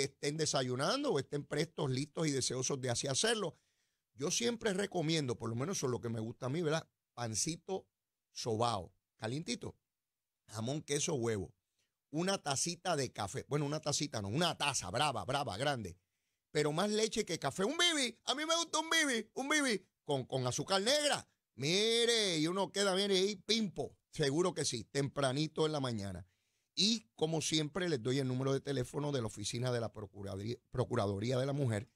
estén desayunando o estén prestos, listos y deseosos de así hacerlo. Yo siempre recomiendo, por lo menos eso es lo que me gusta a mí, ¿verdad? Pancito sobao, calientito, jamón, queso, huevo, una tacita de café, bueno, una tacita no, una taza, brava, brava, grande, pero más leche que café, un bibi, a mí me gusta un bibi, un bibi, con, con azúcar negra, mire, y uno queda, bien ahí pimpo, seguro que sí, tempranito en la mañana. Y como siempre, les doy el número de teléfono de la oficina de la Procuraduría, de la Mujer.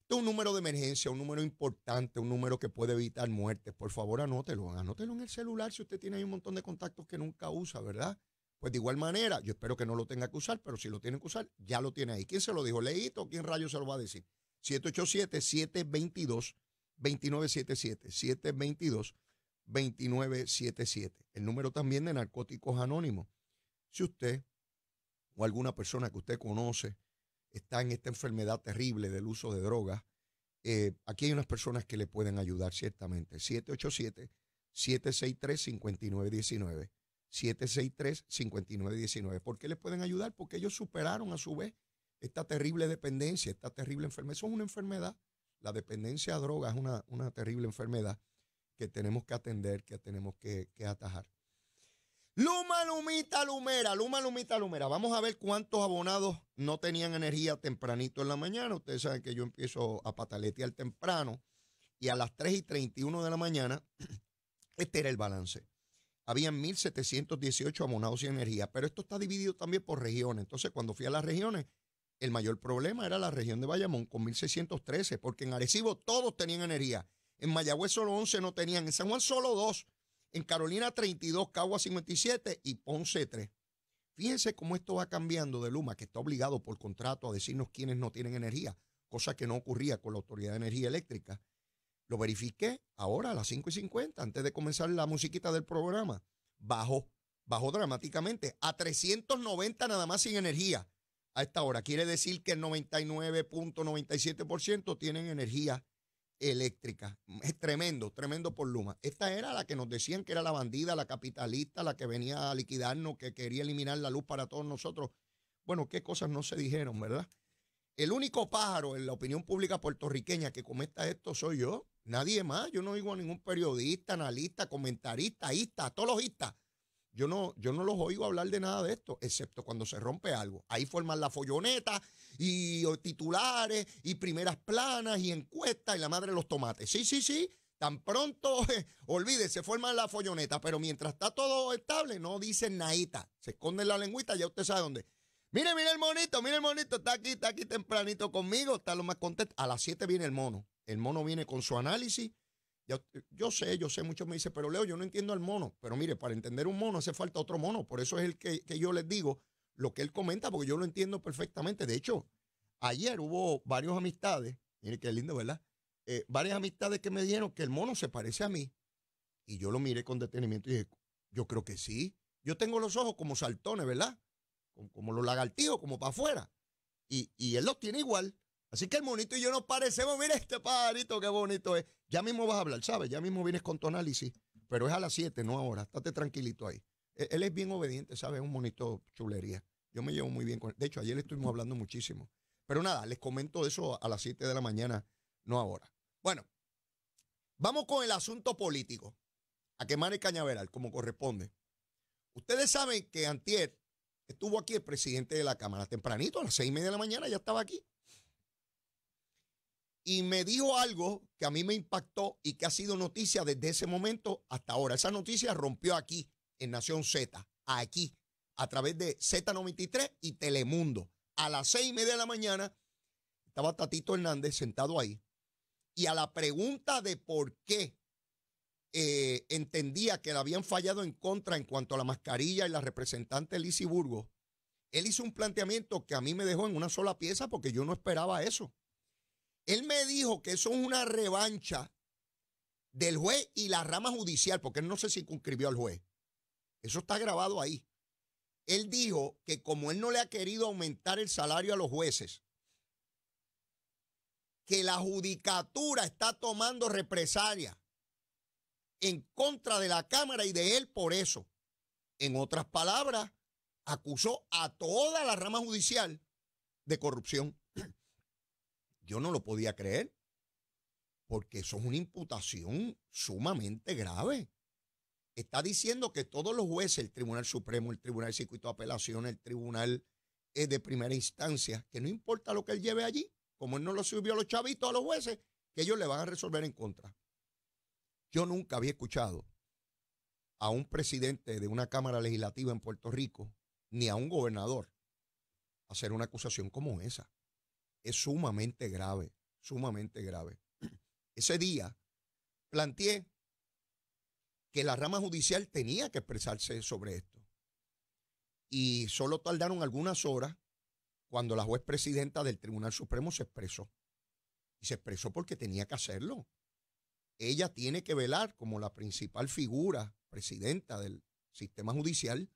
Este es un número de emergencia, un número importante, un número que puede evitar muertes. Por favor, anótelo, anótelo en el celular si usted tiene ahí un montón de contactos que nunca usa, ¿verdad? Pues de igual manera, yo espero que no lo tenga que usar, pero si lo tiene que usar, ya lo tiene ahí. ¿Quién se lo dijo? ¿Leíto? ¿Quién rayo se lo va a decir? 787-722-2977. 722-2977. El número también de Narcóticos Anónimos. Si usted o alguna persona que usted conoce está en esta enfermedad terrible del uso de drogas, eh, aquí hay unas personas que le pueden ayudar ciertamente. 787-763-5919. 763-5919. ¿Por qué le pueden ayudar? Porque ellos superaron a su vez esta terrible dependencia, esta terrible enfermedad. Eso es una enfermedad. La dependencia a drogas es una, terrible enfermedad que tenemos que atender, que tenemos que atajar. Luma, Lumita, Lumera, Luma, Lumita, Lumera. Vamos a ver cuántos abonados no tenían energía tempranito en la mañana. Ustedes saben que yo empiezo a pataletear temprano y a las 3 y 31 de la mañana, este era el balance. Habían 1.718 abonados sin energía, pero esto está dividido también por regiones. Entonces, cuando fui a las regiones, el mayor problema era la región de Bayamón con 1.613, porque en Arecibo todos tenían energía. En Mayagüez solo 11 no tenían, en San Juan solo 2 en Carolina 32, Cagua, 57 y Ponce 3. Fíjense cómo esto va cambiando de Luma, que está obligado por contrato a decirnos quiénes no tienen energía, cosa que no ocurría con la Autoridad de Energía Eléctrica. Lo verifiqué ahora a las 5 y 50, antes de comenzar la musiquita del programa. Bajó, bajó dramáticamente a 390 nada más sin energía a esta hora. Quiere decir que el 99.97% tienen energía eléctrica. Mm, es tremendo, tremendo por Luma. Esta era la que nos decían que era la bandida, la capitalista, la que venía a liquidarnos, que quería eliminar la luz para todos nosotros. Bueno, qué cosas no se dijeron, ¿verdad? El único pájaro en la opinión pública puertorriqueña que comenta esto soy yo. Nadie más. Yo no oigo a ningún periodista, analista, comentarista, ista, todos los Yo no, yo no los oigo hablar de nada de esto, excepto cuando se rompe algo. Ahí forman la folloneta y titulares y primeras planas y encuestas y la madre de los tomates. Sí, sí, sí. Tan pronto, olvídese, se forman la folloneta, pero mientras está todo estable, no dicen naita. Se esconden la lengüita, ya usted sabe dónde. Mire, mire el monito, mire el monito, está aquí, está aquí tempranito conmigo, está lo más contento. A las 7 viene el mono. El mono viene con su análisis. Yo, sé, yo sé, muchos me dicen, pero Leo, yo no entiendo al mono. Pero mire, para entender un mono hace falta otro mono. Por eso es el que, que yo les digo lo que él comenta, porque yo lo entiendo perfectamente. De hecho, ayer hubo varias amistades, mire qué lindo, ¿verdad? Eh, varias amistades que me dijeron que el mono se parece a mí. Y yo lo miré con detenimiento y dije, yo creo que sí. Yo tengo los ojos como saltones, ¿verdad? Como, los lagartijos, como para afuera. Y, y, él los tiene igual. Así que el monito y yo nos parecemos. Mira este pajarito, qué bonito es. Ya mismo vas a hablar, ¿sabes? Ya mismo vienes con tu análisis. Pero es a las 7, no ahora. Estate tranquilito ahí. E-, él es bien obediente, ¿sabes? un monito chulería. Yo me llevo muy bien con él. De hecho, ayer le estuvimos hablando muchísimo. Pero nada, les comento eso a las 7 de la mañana, no ahora. Bueno, vamos con el asunto político. A quemar el cañaveral, como corresponde. Ustedes saben que antier estuvo aquí el presidente de la Cámara. Tempranito, a las 6 y media de la mañana, ya estaba aquí. Y me dijo algo que a mí me impactó y que ha sido noticia desde ese momento hasta ahora. Esa noticia rompió aquí en Nación Z, aquí, a través de Z93 y Telemundo. A las seis y media de la mañana estaba Tatito Hernández sentado ahí. Y a la pregunta de por qué eh, entendía que le habían fallado en contra en cuanto a la mascarilla y la representante Lizzie Burgo, él hizo un planteamiento que a mí me dejó en una sola pieza porque yo no esperaba eso. Él me dijo que eso es una revancha del juez y la rama judicial, porque él no se circunscribió al juez. Eso está grabado ahí. Él dijo que como él no le ha querido aumentar el salario a los jueces, que la judicatura está tomando represalia en contra de la Cámara y de él por eso. En otras palabras, acusó a toda la rama judicial de corrupción. Yo no lo podía creer, porque eso es una imputación sumamente grave está diciendo que todos los jueces, el Tribunal Supremo, el Tribunal de Circuito de Apelación, el Tribunal eh, de Primera Instancia, que no importa lo que él lleve allí, como él no lo subió a los chavitos, a los jueces, que ellos le van a resolver en contra. Yo nunca había escuchado a un presidente de una Cámara Legislativa en Puerto Rico, ni a un gobernador, hacer una acusación como esa. Es sumamente grave, sumamente grave. Ese día planteé que la rama judicial tenía que expresarse sobre esto. Y solo tardaron algunas horas cuando la juez presidenta del Tribunal Supremo se expresó. Y se expresó porque tenía que hacerlo. Ella tiene que velar como la principal figura presidenta del sistema judicial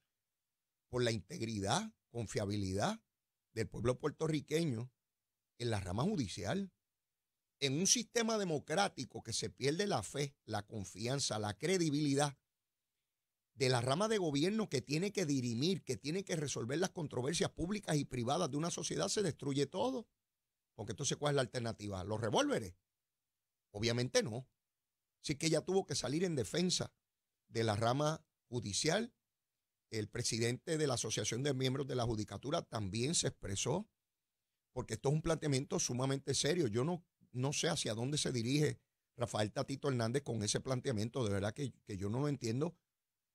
por la integridad, confiabilidad del pueblo puertorriqueño en la rama judicial en un sistema democrático que se pierde la fe, la confianza, la credibilidad de la rama de gobierno que tiene que dirimir, que tiene que resolver las controversias públicas y privadas de una sociedad, se destruye todo. Porque entonces, ¿cuál es la alternativa? ¿Los revólveres? Obviamente no. Así que ella tuvo que salir en defensa de la rama judicial. El presidente de la Asociación de Miembros de la Judicatura también se expresó, porque esto es un planteamiento sumamente serio. Yo no no sé hacia dónde se dirige Rafael Tatito Hernández con ese planteamiento. De verdad que, yo no lo entiendo,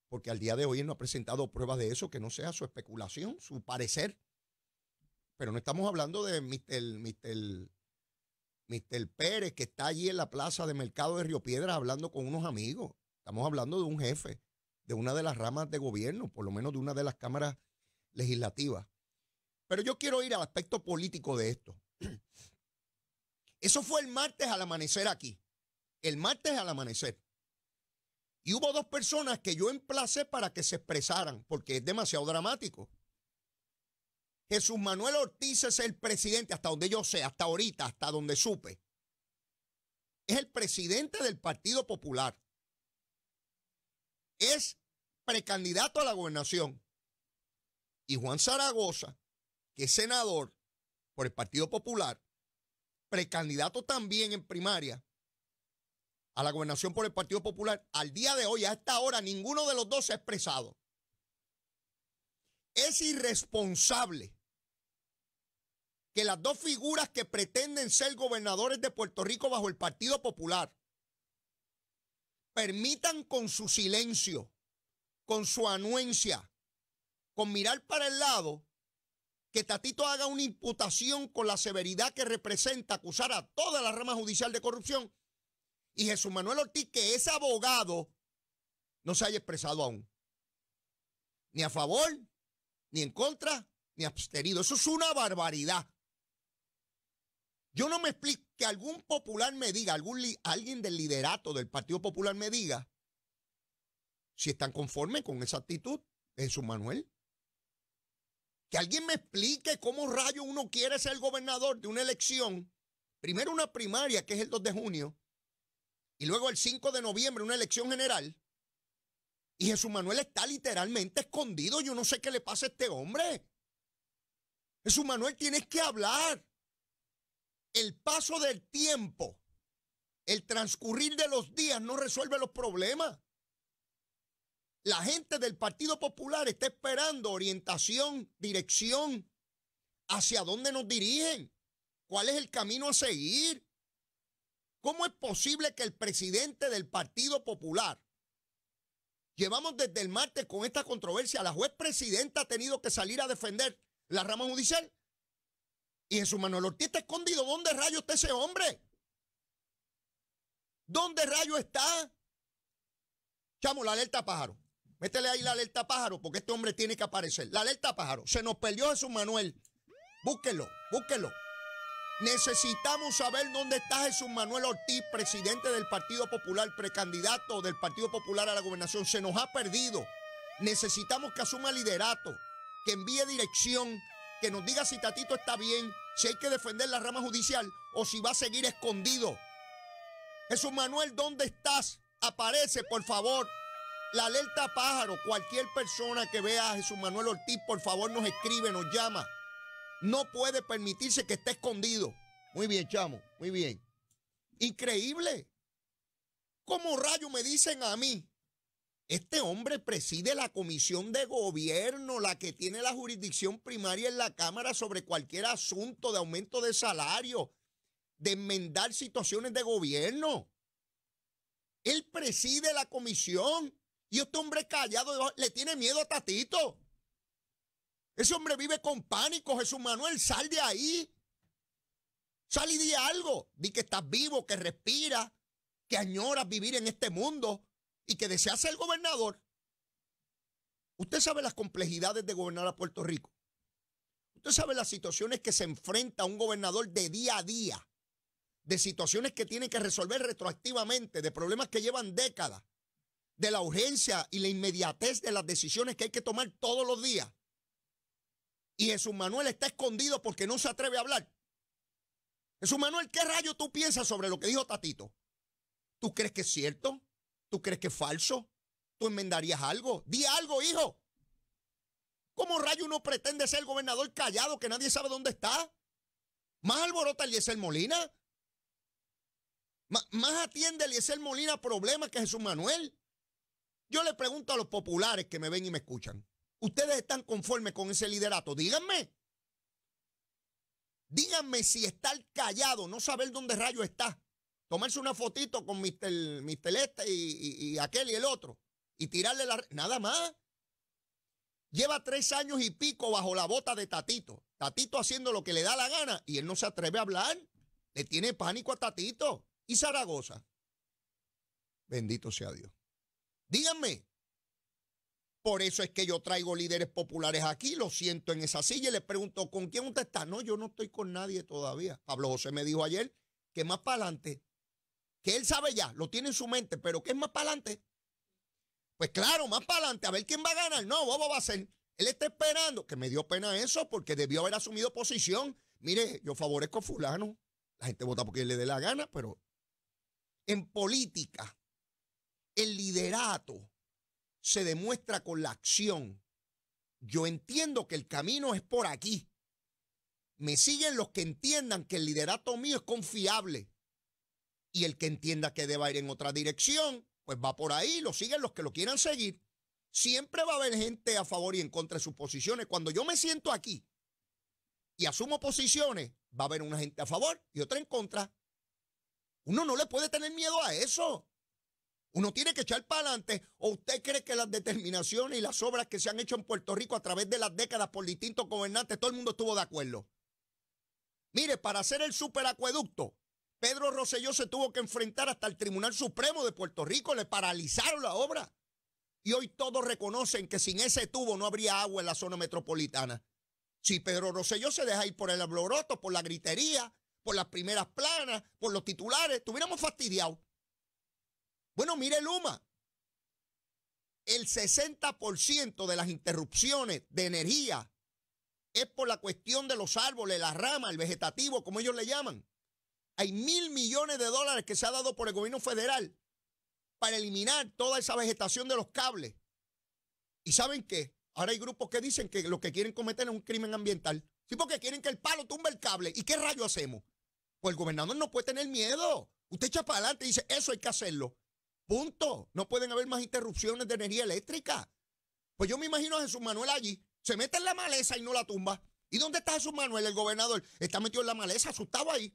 porque al día de hoy no ha presentado pruebas de eso, que no sea su especulación, su parecer. Pero no estamos hablando de Mr. Pérez, que está allí en la plaza de mercado de Río Piedras hablando con unos amigos. Estamos hablando de un jefe, de una de las ramas de gobierno, por lo menos de una de las cámaras legislativas. Pero yo quiero ir al aspecto político de esto. Eso fue el martes al amanecer aquí. El martes al amanecer. Y hubo dos personas que yo emplacé para que se expresaran, porque es demasiado dramático. Jesús Manuel Ortiz es el presidente, hasta donde yo sé, hasta ahorita, hasta donde supe. Es el presidente del Partido Popular. Es precandidato a la gobernación. Y Juan Zaragoza, que es senador por el Partido Popular, precandidato también en primaria a la gobernación por el Partido Popular, al día de hoy, a esta hora, ninguno de los dos se ha expresado. Es irresponsable que las dos figuras que pretenden ser gobernadores de Puerto Rico bajo el Partido Popular permitan con su silencio, con su anuencia, con mirar para el lado, que Tatito haga una imputación con la severidad que representa acusar a toda la rama judicial de corrupción y Jesús Manuel Ortiz, que es abogado, no se haya expresado aún. Ni a favor, ni en contra, ni abstenido. Eso es una barbaridad. Yo no me explico que algún popular me diga, algún alguien del liderato del Partido Popular me diga si están conformes con esa actitud Jesús Manuel. Que alguien me explique cómo rayo uno quiere ser gobernador de una elección. Primero una primaria, que es el 2 de junio, y luego el 5 de noviembre una elección general. Y Jesús Manuel está literalmente escondido. Yo no sé qué le pasa a este hombre. Jesús Manuel, tienes que hablar. El paso del tiempo, el transcurrir de los días no resuelve los problemas. La gente del Partido Popular está esperando orientación, dirección, hacia dónde nos dirigen, cuál es el camino a seguir. ¿Cómo es posible que el presidente del Partido Popular, llevamos desde el martes con esta controversia, la juez presidenta ha tenido que salir a defender la rama judicial? Y Jesús Manuel Ortiz está escondido. ¿Dónde rayo está ese hombre? ¿Dónde rayo está? Chamo, la alerta pájaro. Métele ahí la alerta pájaro, porque este hombre tiene que aparecer. La alerta pájaro. Se nos perdió Jesús Manuel. Búsquelo, búsquelo. Necesitamos saber dónde está Jesús Manuel Ortiz, presidente del Partido Popular, precandidato del Partido Popular a la gobernación. Se nos ha perdido. Necesitamos que asuma liderato, que envíe dirección, que nos diga si Tatito está bien, si hay que defender la rama judicial o si va a seguir escondido. Jesús Manuel, ¿dónde estás? Aparece, por favor. La alerta pájaro, cualquier persona que vea a Jesús Manuel Ortiz, por favor nos escribe, nos llama. No puede permitirse que esté escondido. Muy bien, chamo, muy bien. Increíble. ¿Cómo rayo me dicen a mí? Este hombre preside la comisión de gobierno, la que tiene la jurisdicción primaria en la Cámara sobre cualquier asunto de aumento de salario, de enmendar situaciones de gobierno. Él preside la comisión. Y este hombre callado le tiene miedo a Tatito. Ese hombre vive con pánico, Jesús Manuel, sal de ahí. Sal y di algo. Di que estás vivo, que respiras, que añoras vivir en este mundo y que deseas ser gobernador. Usted sabe las complejidades de gobernar a Puerto Rico. Usted sabe las situaciones que se enfrenta un gobernador de día a día, de situaciones que tiene que resolver retroactivamente, de problemas que llevan décadas de la urgencia y la inmediatez de las decisiones que hay que tomar todos los días. Y Jesús Manuel está escondido porque no se atreve a hablar. Jesús Manuel, ¿qué rayo tú piensas sobre lo que dijo Tatito? ¿Tú crees que es cierto? ¿Tú crees que es falso? ¿Tú enmendarías algo? Di algo, hijo. ¿Cómo rayo uno pretende ser el gobernador callado que nadie sabe dónde está? ¿Más alborota Eliezer Molina? ¿Más atiende Eliezer Molina problemas que Jesús Manuel? Yo le pregunto a los populares que me ven y me escuchan, ¿ustedes están conformes con ese liderato? Díganme. Díganme si estar callado, no saber dónde rayo está, tomarse una fotito con Mr. Mr. Este y, y aquel y el otro, y tirarle la... Nada más. Lleva tres años y pico bajo la bota de Tatito. Tatito haciendo lo que le da la gana y él no se atreve a hablar. Le tiene pánico a Tatito. ¿Y Zaragoza? Bendito sea Dios. Díganme. Por eso es que yo traigo líderes populares aquí, lo siento en esa silla y les pregunto, ¿con quién usted está? No, yo no estoy con nadie todavía. Pablo José me dijo ayer que más para adelante, que él sabe ya, lo tiene en su mente, pero ¿qué es más para adelante. Pues claro, más para adelante, a ver quién va a ganar. No, Bobo va a ser. Él está esperando, que me dio pena eso porque debió haber asumido posición. Mire, yo favorezco a fulano. La gente vota porque le dé la gana, pero en política el liderato se demuestra con la acción. Yo entiendo que el camino es por aquí. Me siguen los que entiendan que el liderato mío es confiable. Y el que entienda que deba ir en otra dirección, pues va por ahí, lo siguen los que lo quieran seguir. Siempre va a haber gente a favor y en contra de sus posiciones. Cuando yo me siento aquí y asumo posiciones, va a haber una gente a favor y otra en contra. Uno no le puede tener miedo a eso. Uno tiene que echar para adelante. ¿O usted cree que las determinaciones y las obras que se han hecho en Puerto Rico a través de las décadas por distintos gobernantes, todo el mundo estuvo de acuerdo? Mire, para hacer el superacueducto, Pedro Rosselló se tuvo que enfrentar hasta el Tribunal Supremo de Puerto Rico, le paralizaron la obra. Y hoy todos reconocen que sin ese tubo no habría agua en la zona metropolitana. Si Pedro Rosselló se deja ir por el alboroto, por la gritería, por las primeras planas, por los titulares, estuviéramos fastidiados. Bueno, mire Luma, el 60% de las interrupciones de energía es por la cuestión de los árboles, la rama, el vegetativo, como ellos le llaman. Hay mil millones de dólares que se ha dado por el gobierno federal para eliminar toda esa vegetación de los cables. ¿Y saben qué? Ahora hay grupos que dicen que lo que quieren cometer es un crimen ambiental. Sí, porque quieren que el palo tumbe el cable. ¿Y qué rayo hacemos? Pues el gobernador no puede tener miedo. Usted echa para adelante y dice, eso hay que hacerlo. Punto. No pueden haber más interrupciones de energía eléctrica. Pues yo me imagino a Jesús Manuel allí. Se mete en la maleza y no la tumba. ¿Y dónde está Jesús Manuel, el gobernador? Está metido en la maleza, asustado ahí.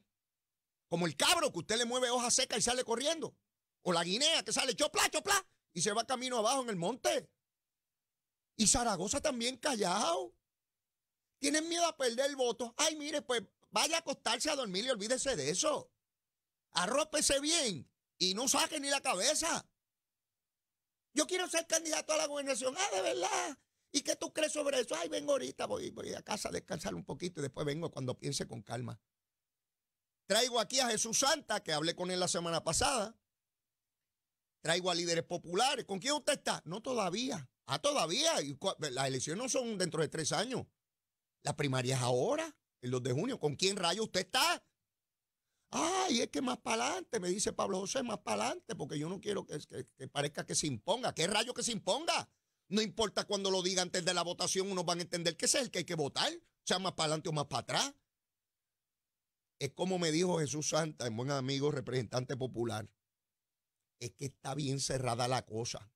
Como el cabro que usted le mueve hoja seca y sale corriendo. O la guinea que sale chopla, chopla y se va camino abajo en el monte. Y Zaragoza también callado. Tienen miedo a perder el voto. Ay, mire, pues vaya a acostarse a dormir y olvídese de eso. Arrópese bien y no saque ni la cabeza. Yo quiero ser candidato a la gobernación. Ah, de verdad. ¿Y qué tú crees sobre eso? Ay, vengo ahorita, voy, voy a casa a descansar un poquito y después vengo cuando piense con calma. Traigo aquí a Jesús Santa, que hablé con él la semana pasada. Traigo a líderes populares. ¿Con quién usted está? No todavía. Ah, todavía. Las elecciones no son dentro de tres años. La primaria es ahora, en los de junio. ¿Con quién rayo usted está? Ay, es que más para adelante, me dice Pablo José, más para adelante, porque yo no quiero que, parezca que se imponga. ¿Qué rayo que se imponga? No importa cuando lo diga antes de la votación, unos van a entender que es el que hay que votar, sea más para adelante o más para atrás. Es como me dijo Jesús Santa, el buen amigo representante popular. Es que está bien cerrada la cosa.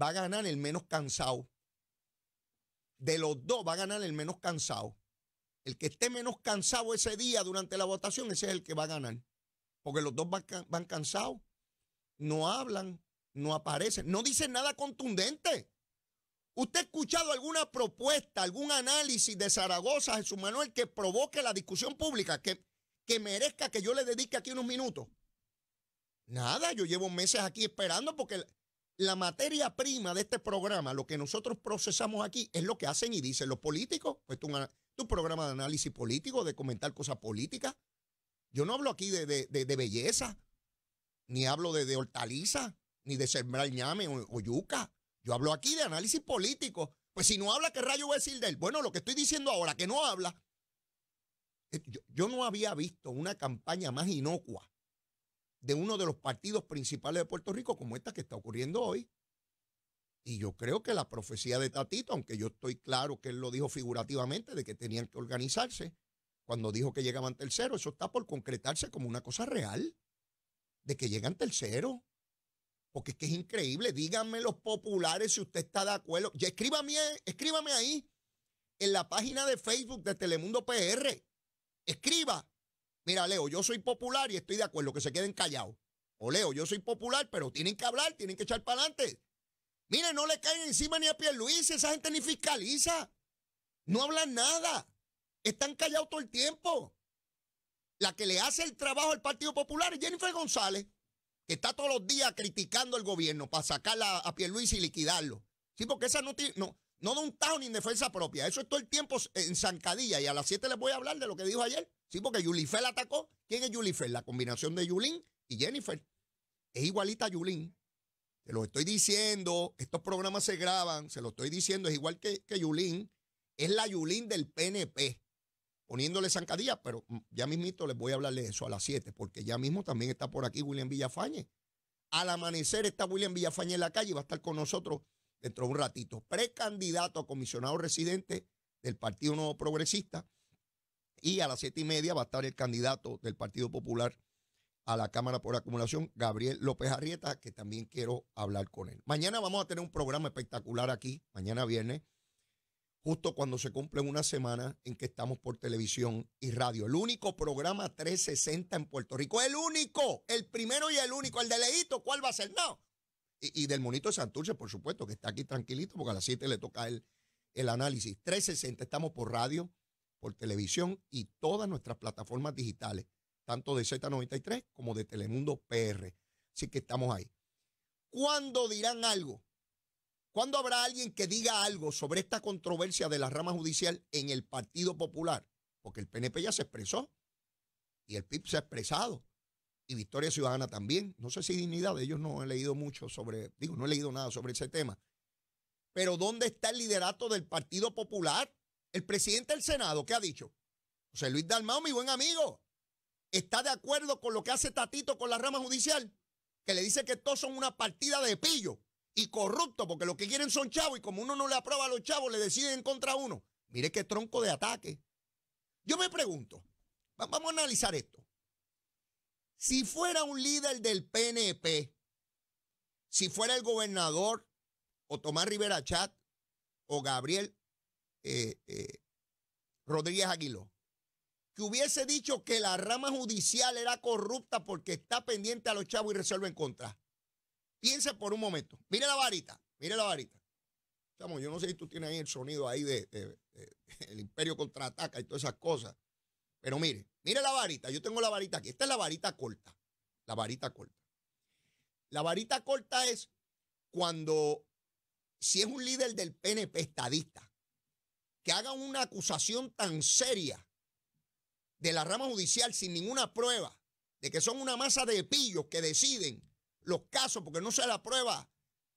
Va a ganar el menos cansado. De los dos va a ganar el menos cansado. El que esté menos cansado ese día durante la votación, ese es el que va a ganar. Porque los dos van, cansados, no hablan, no aparecen, no dicen nada contundente. ¿Usted ha escuchado alguna propuesta, algún análisis de Zaragoza, Jesús Manuel, que provoque la discusión pública, que, que merezca que yo le dedique aquí unos minutos? Nada, yo llevo meses aquí esperando porque la, materia prima de este programa, lo que nosotros procesamos aquí, es lo que hacen y dicen los políticos. Pues tú, un programa de análisis político, de comentar cosas políticas. Yo no hablo aquí de, belleza, ni hablo de, hortaliza, ni de sembrar ñame o, yuca. Yo hablo aquí de análisis político. Pues si no habla, ¿qué rayo voy a decir de él? Bueno, lo que estoy diciendo ahora, que no habla. yo no había visto una campaña más inocua de uno de los partidos principales de Puerto Rico como esta que está ocurriendo hoy. Y yo creo que la profecía de Tatito, aunque yo estoy claro que él lo dijo figurativamente de que tenían que organizarse, cuando dijo que llegaban terceros, eso está por concretarse como una cosa real, de que llegan terceros. Porque es que es increíble. Díganme los populares si usted está de acuerdo. Ya escríbame, escríbame ahí en la página de Facebook de Telemundo PR. Escriba. Mira, Leo, yo soy popular y estoy de acuerdo que se queden callados. O Leo, yo soy popular, pero tienen que hablar, tienen que echar para adelante. Miren, no le caen encima ni a Pierluisi, esa gente ni fiscaliza. No hablan nada. Están callados todo el tiempo. La que le hace el trabajo al Partido Popular es Jennifer González, que está todos los días criticando al gobierno para sacar a Pierluisi y liquidarlo. Sí, porque esa no tiene, no, no da un tajo ni en defensa propia. Eso es todo el tiempo en zancadilla. Y a las 7 les voy a hablar de lo que dijo ayer. Sí, porque Yulifel atacó. ¿Quién es Yulifel? La combinación de Yulín y Jennifer. Es igualita a Yulín. Se lo estoy diciendo, estos programas se graban, se lo estoy diciendo, es igual que, que Yulín, es la Yulín del PNP, poniéndole zancadillas, pero ya mismito les voy a hablar de eso a las 7, porque ya mismo también está por aquí William Villafañe. Al amanecer está William Villafañe en la calle y va a estar con nosotros dentro de un ratito. Precandidato a comisionado residente del Partido Nuevo Progresista y a las siete y media va a estar el candidato del Partido Popular a la Cámara por Acumulación, Gabriel López Arrieta, que también quiero hablar con él. Mañana vamos a tener un programa espectacular aquí, mañana viernes, justo cuando se cumple una semana en que estamos por televisión y radio. El único programa 360 en Puerto Rico, el único, el primero y el único, el de Leito, ¿cuál va a ser? No. Y, del monito de Santurce, por supuesto, que está aquí tranquilito, porque a las 7 le toca el, el análisis. 360, estamos por radio, por televisión y todas nuestras plataformas digitales tanto de Z93 como de Telemundo PR. Así que estamos ahí. ¿Cuándo dirán algo? ¿Cuándo habrá alguien que diga algo sobre esta controversia de la rama judicial en el Partido Popular? Porque el PNP ya se expresó y el PIB se ha expresado y Victoria Ciudadana también. No sé si dignidad, de ellos no he leído mucho sobre, digo, no he leído nada sobre ese tema. Pero ¿dónde está el liderato del Partido Popular? El presidente del Senado, ¿qué ha dicho? José Luis Dalmao, mi buen amigo, está de acuerdo con lo que hace Tatito con la rama judicial, que le dice que todos son una partida de pillo y corrupto, porque lo que quieren son chavos y como uno no le aprueba a los chavos, le deciden contra uno. Mire qué tronco de ataque. Yo me pregunto, vamos a analizar esto. Si fuera un líder del PNP, si fuera el gobernador o Tomás Rivera Chat o Gabriel eh, eh, Rodríguez Aguiló, que hubiese dicho que la rama judicial era corrupta porque está pendiente a los chavos y resuelve en contra. Piense por un momento. Mire la varita, mire la varita. Chamo, yo no sé si tú tienes ahí el sonido ahí de, el imperio contraataca y todas esas cosas. Pero mire, mire la varita. Yo tengo la varita aquí. Esta es la varita corta. La varita corta. La varita corta es cuando, si es un líder del PNP estadista, que haga una acusación tan seria de la rama judicial sin ninguna prueba de que son una masa de pillos que deciden los casos porque no se la prueba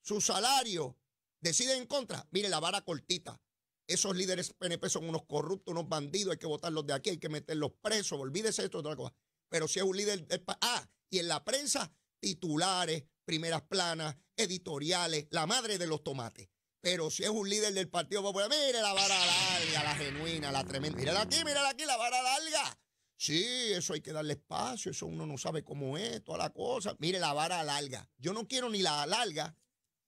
su salario, deciden en contra. Mire, la vara cortita. Esos líderes PNP son unos corruptos, unos bandidos, hay que votarlos de aquí, hay que meterlos presos, olvídese esto, otra cosa. Pero si es un líder... Ah, y en la prensa, titulares, primeras planas, editoriales, la madre de los tomates. Pero si es un líder del Partido Popular, mire la vara larga, la genuina, la tremenda. Mírala aquí, mírala aquí, la vara larga. Sí, eso hay que darle espacio, eso uno no sabe cómo es, toda la cosa. Mire la vara larga. Yo no quiero ni la larga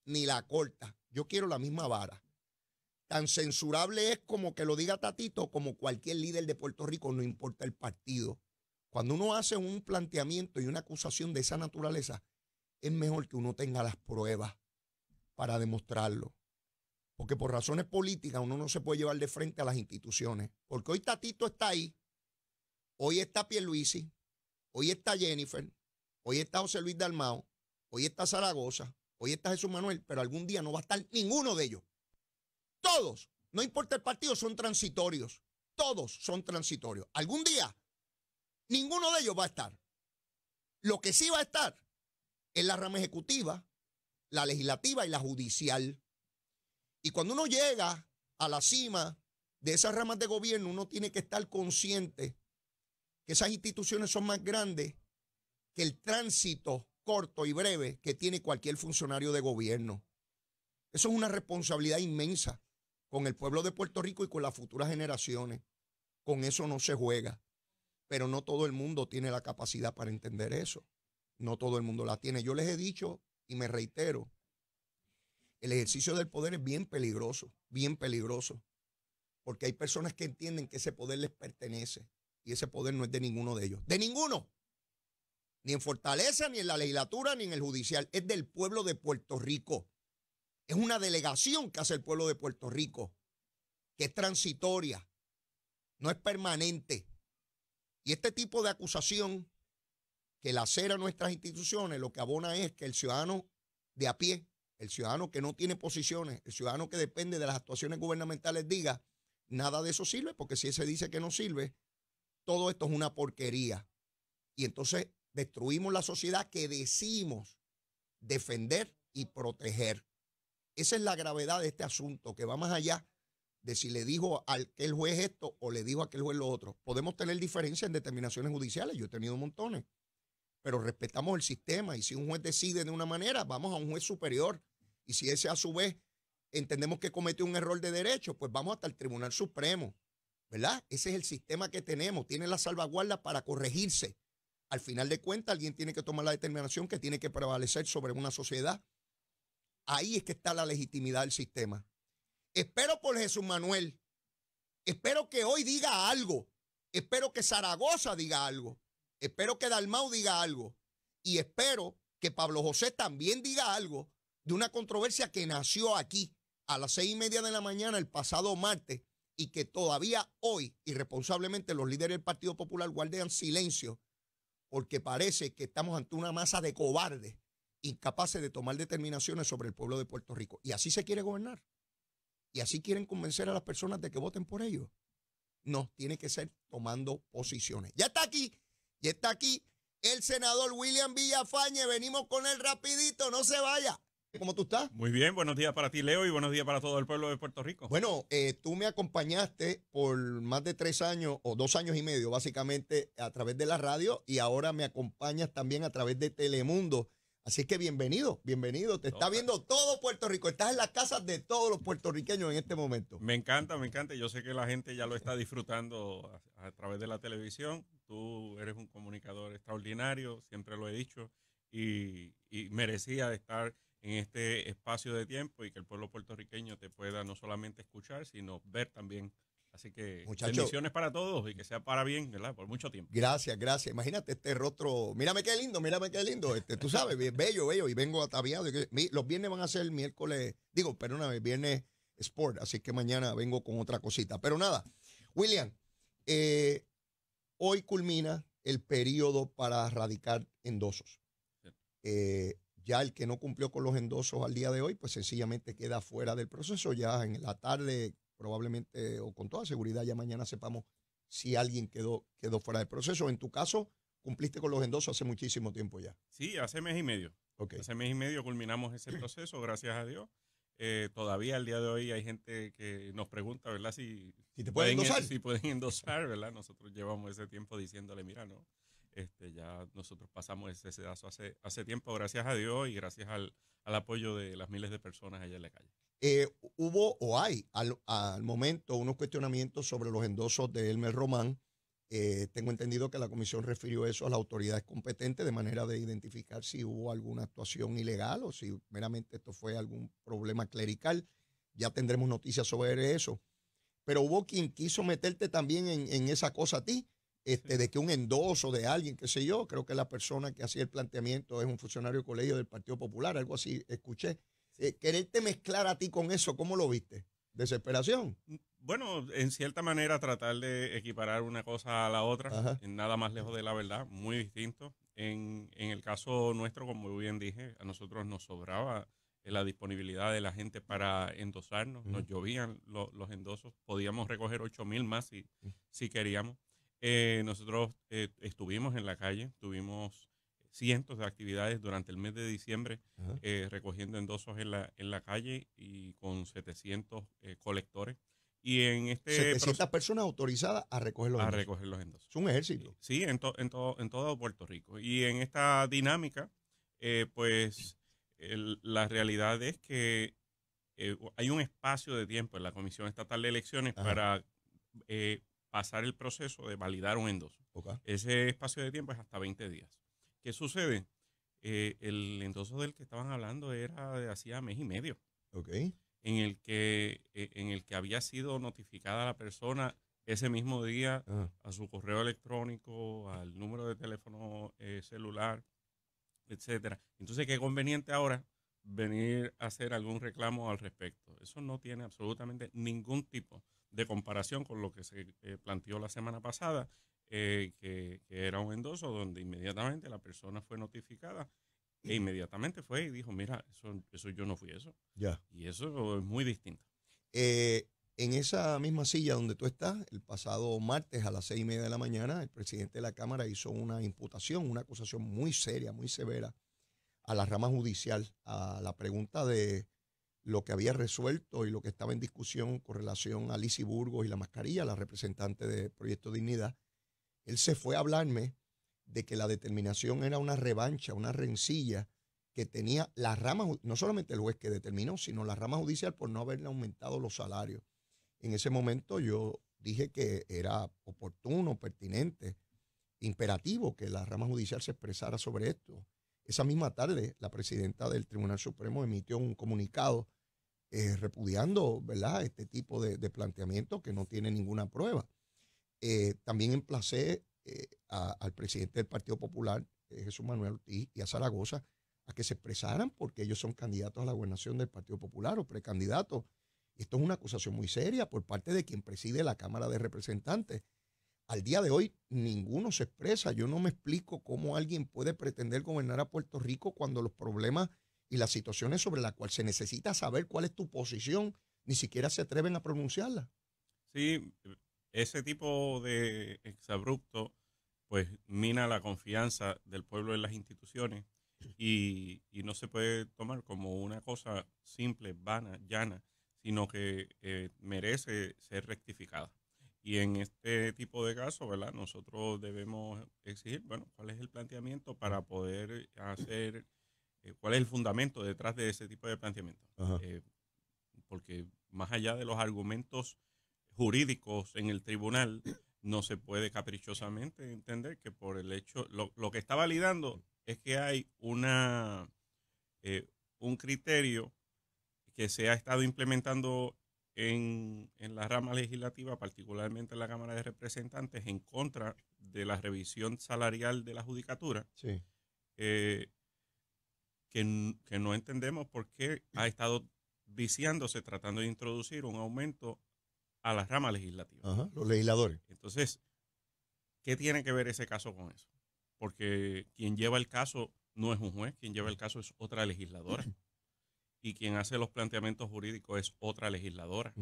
ni la corta. Yo quiero la misma vara. Tan censurable es como que lo diga Tatito, como cualquier líder de Puerto Rico, no importa el partido. Cuando uno hace un planteamiento y una acusación de esa naturaleza, es mejor que uno tenga las pruebas para demostrarlo. Porque por razones políticas uno no se puede llevar de frente a las instituciones. Porque hoy Tatito está ahí, hoy está Pierluisi, hoy está Jennifer, hoy está José Luis Dalmao, hoy está Zaragoza, hoy está Jesús Manuel, pero algún día no va a estar ninguno de ellos. Todos, no importa el partido, son transitorios. Todos son transitorios. Algún día ninguno de ellos va a estar. Lo que sí va a estar es la rama ejecutiva, la legislativa y la judicial. Y cuando uno llega a la cima de esas ramas de gobierno, uno tiene que estar consciente que esas instituciones son más grandes que el tránsito corto y breve que tiene cualquier funcionario de gobierno. Eso es una responsabilidad inmensa con el pueblo de Puerto Rico y con las futuras generaciones. Con eso no se juega. Pero no todo el mundo tiene la capacidad para entender eso. No todo el mundo la tiene. Yo les he dicho y me reitero, el ejercicio del poder es bien peligroso, bien peligroso, porque hay personas que entienden que ese poder les pertenece y ese poder no es de ninguno de ellos, de ninguno, ni en Fortaleza, ni en la legislatura, ni en el judicial, es del pueblo de Puerto Rico. Es una delegación que hace el pueblo de Puerto Rico, que es transitoria, no es permanente. Y este tipo de acusación que lacera nuestras instituciones, lo que abona es que el ciudadano de a pie el ciudadano que no tiene posiciones, el ciudadano que depende de las actuaciones gubernamentales diga, nada de eso sirve, porque si se dice que no sirve, todo esto es una porquería. Y entonces destruimos la sociedad que decimos defender y proteger. Esa es la gravedad de este asunto, que va más allá de si le dijo al que el juez esto o le dijo a aquel juez lo otro. Podemos tener diferencias en determinaciones judiciales, yo he tenido montones pero respetamos el sistema y si un juez decide de una manera, vamos a un juez superior y si ese a su vez entendemos que comete un error de derecho, pues vamos hasta el Tribunal Supremo, ¿verdad? Ese es el sistema que tenemos, tiene la salvaguarda para corregirse. Al final de cuentas, alguien tiene que tomar la determinación que tiene que prevalecer sobre una sociedad. Ahí es que está la legitimidad del sistema. Espero por Jesús Manuel. Espero que hoy diga algo. Espero que Zaragoza diga algo. Espero que Dalmau diga algo y espero que Pablo José también diga algo de una controversia que nació aquí a las seis y media de la mañana el pasado martes y que todavía hoy irresponsablemente los líderes del Partido Popular guardean silencio porque parece que estamos ante una masa de cobardes incapaces de tomar determinaciones sobre el pueblo de Puerto Rico. Y así se quiere gobernar. Y así quieren convencer a las personas de que voten por ellos. No, tiene que ser tomando posiciones. Ya está aquí y está aquí el senador William Villafañe. Venimos con él rapidito, no se vaya. ¿Cómo tú estás? Muy bien, buenos días para ti, Leo, y buenos días para todo el pueblo de Puerto Rico. Bueno, eh, tú me acompañaste por más de tres años o dos años y medio, básicamente, a través de la radio, y ahora me acompañas también a través de Telemundo. Así que bienvenido, bienvenido. Te está viendo todo Puerto Rico. Estás en las casas de todos los puertorriqueños en este momento. Me encanta, me encanta. Yo sé que la gente ya lo está disfrutando a través de la televisión. Tú eres un comunicador extraordinario, siempre lo he dicho, y, merecía estar en este espacio de tiempo y que el pueblo puertorriqueño te pueda no solamente escuchar, sino ver también. Así que bendiciones para todos y que sea para bien, ¿verdad? Por mucho tiempo. Gracias, gracias. Imagínate este rostro. Mírame qué lindo, mírame qué lindo. Este, tú sabes, bello, bello. Y vengo ataviado. Los viernes van a ser el miércoles, digo, pero perdóname, viernes Sport. Así que mañana vengo con otra cosita. Pero nada, William, eh, Hoy culmina el periodo para radicar endosos. Eh, ya el que no cumplió con los endosos al día de hoy, pues sencillamente queda fuera del proceso. Ya en la tarde, probablemente o con toda seguridad, ya mañana sepamos si alguien quedó, quedó fuera del proceso. En tu caso, cumpliste con los endosos hace muchísimo tiempo ya. Sí, hace mes y medio. Okay. Hace mes y medio culminamos ese proceso, gracias a Dios. Eh, todavía al día de hoy hay gente que nos pregunta, ¿verdad? Si, si te pueden, endosar. Si pueden endosar, ¿verdad? Nosotros llevamos ese tiempo diciéndole, mira, no, este, ya nosotros pasamos ese sedazo hace, hace tiempo, gracias a Dios y gracias al, apoyo de las miles de personas allá en la calle. Eh, hubo o hay al, al, momento unos cuestionamientos sobre los endosos de Elmer Román eh, tengo entendido que la comisión refirió eso a las autoridades competentes de manera de identificar si hubo alguna actuación ilegal o si meramente esto fue algún problema clerical. Ya tendremos noticias sobre eso. Pero hubo quien quiso meterte también en, esa cosa a ti, este, de que un endoso de alguien, qué sé yo, creo que la persona que hacía el planteamiento es un funcionario colegio del Partido Popular, algo así, escuché. Eh, quererte mezclar a ti con eso, ¿cómo lo viste? ¿Desesperación? Bueno, en cierta manera tratar de equiparar una cosa a la otra, nada más lejos de la verdad, muy distinto. En, el caso nuestro, como bien dije, a nosotros nos sobraba la disponibilidad de la gente para endosarnos, nos llovían los endosos, podíamos recoger 8 mil más si, mm. si queríamos. Eh, nosotros eh, estuvimos en la calle, tuvimos cientos de actividades durante el mes de diciembre eh, recogiendo endosos en la, en la calle y con 700 colectores. Y en este 700 personas autorizadas a recoger los a recoger los endosos. Es un ejército. Sí, en, en, todo en todo Puerto Rico. Y en esta dinámica, eh, pues la realidad es que eh, hay un espacio de tiempo en la Comisión Estatal de Elecciones para eh, pasar el proceso de validar un endoso. Ese espacio de tiempo es hasta 20 días. ¿Qué sucede? el endoso del que estaban hablando era de hacía mes y medio. Okay en el que, eh, en el que había sido notificada la persona ese mismo día ah. a su correo electrónico, al número de teléfono eh, celular, etcétera. Entonces, qué conveniente ahora venir a hacer algún reclamo al respecto. Eso no tiene absolutamente ningún tipo de comparación con lo que se eh, planteó la semana pasada, que, que, era un endoso donde inmediatamente la persona fue notificada e inmediatamente fue y dijo, mira, eso, eso yo no fui eso. Ya. Y eso es muy distinto. Eh, en esa misma silla donde tú estás, el pasado martes a las seis y media de la mañana, el presidente de la Cámara hizo una imputación, una acusación muy seria, muy severa, a la rama judicial, a la pregunta de lo que había resuelto y lo que estaba en discusión con relación a Lisi Burgos y la mascarilla, la representante de Proyecto Dignidad. Él se fue a hablarme de que la determinación era una revancha, una rencilla que tenía la rama, no solamente el juez que determinó, sino la rama judicial por no haberle aumentado los salarios. En ese momento yo dije que era oportuno, pertinente, imperativo que la rama judicial se expresara sobre esto. Esa misma tarde, la presidenta del Tribunal Supremo emitió un comunicado eh, repudiando ¿verdad? este tipo de, planteamiento que no tiene ninguna prueba. Eh, también emplacé eh, al presidente del Partido Popular, eh, Jesús Manuel Ortiz, y a Zaragoza, a que se expresaran porque ellos son candidatos a la gobernación del Partido Popular o precandidatos. Esto es una acusación muy seria por parte de quien preside la Cámara de Representantes. Al día de hoy ninguno se expresa. Yo no me explico cómo alguien puede pretender gobernar a Puerto Rico cuando los problemas y las situaciones sobre las cuales se necesita saber cuál es tu posición ni siquiera se atreven a pronunciarla. Sí, ese tipo de exabrupto pues mina la confianza del pueblo en las instituciones y, no se puede tomar como una cosa simple, vana, llana, sino que eh, merece ser rectificada. Y en este tipo de casos, ¿verdad? Nosotros debemos exigir, bueno, cuál es el planteamiento para poder hacer, eh, cuál es el fundamento detrás de ese tipo de planteamiento. Eh, porque más allá de los argumentos jurídicos en el tribunal, no se puede caprichosamente entender que por el hecho, lo, que está validando es que hay una, eh, un criterio que se ha estado implementando en, la rama legislativa, particularmente en la Cámara de Representantes, en contra de la revisión salarial de la judicatura, eh, que, que no entendemos por qué ha estado viciándose tratando de introducir un aumento a la rama legislativa. Ajá, los legisladores. Entonces, ¿qué tiene que ver ese caso con eso? Porque quien lleva el caso no es un juez, quien lleva el caso es otra legisladora. Y quien hace los planteamientos jurídicos es otra legisladora,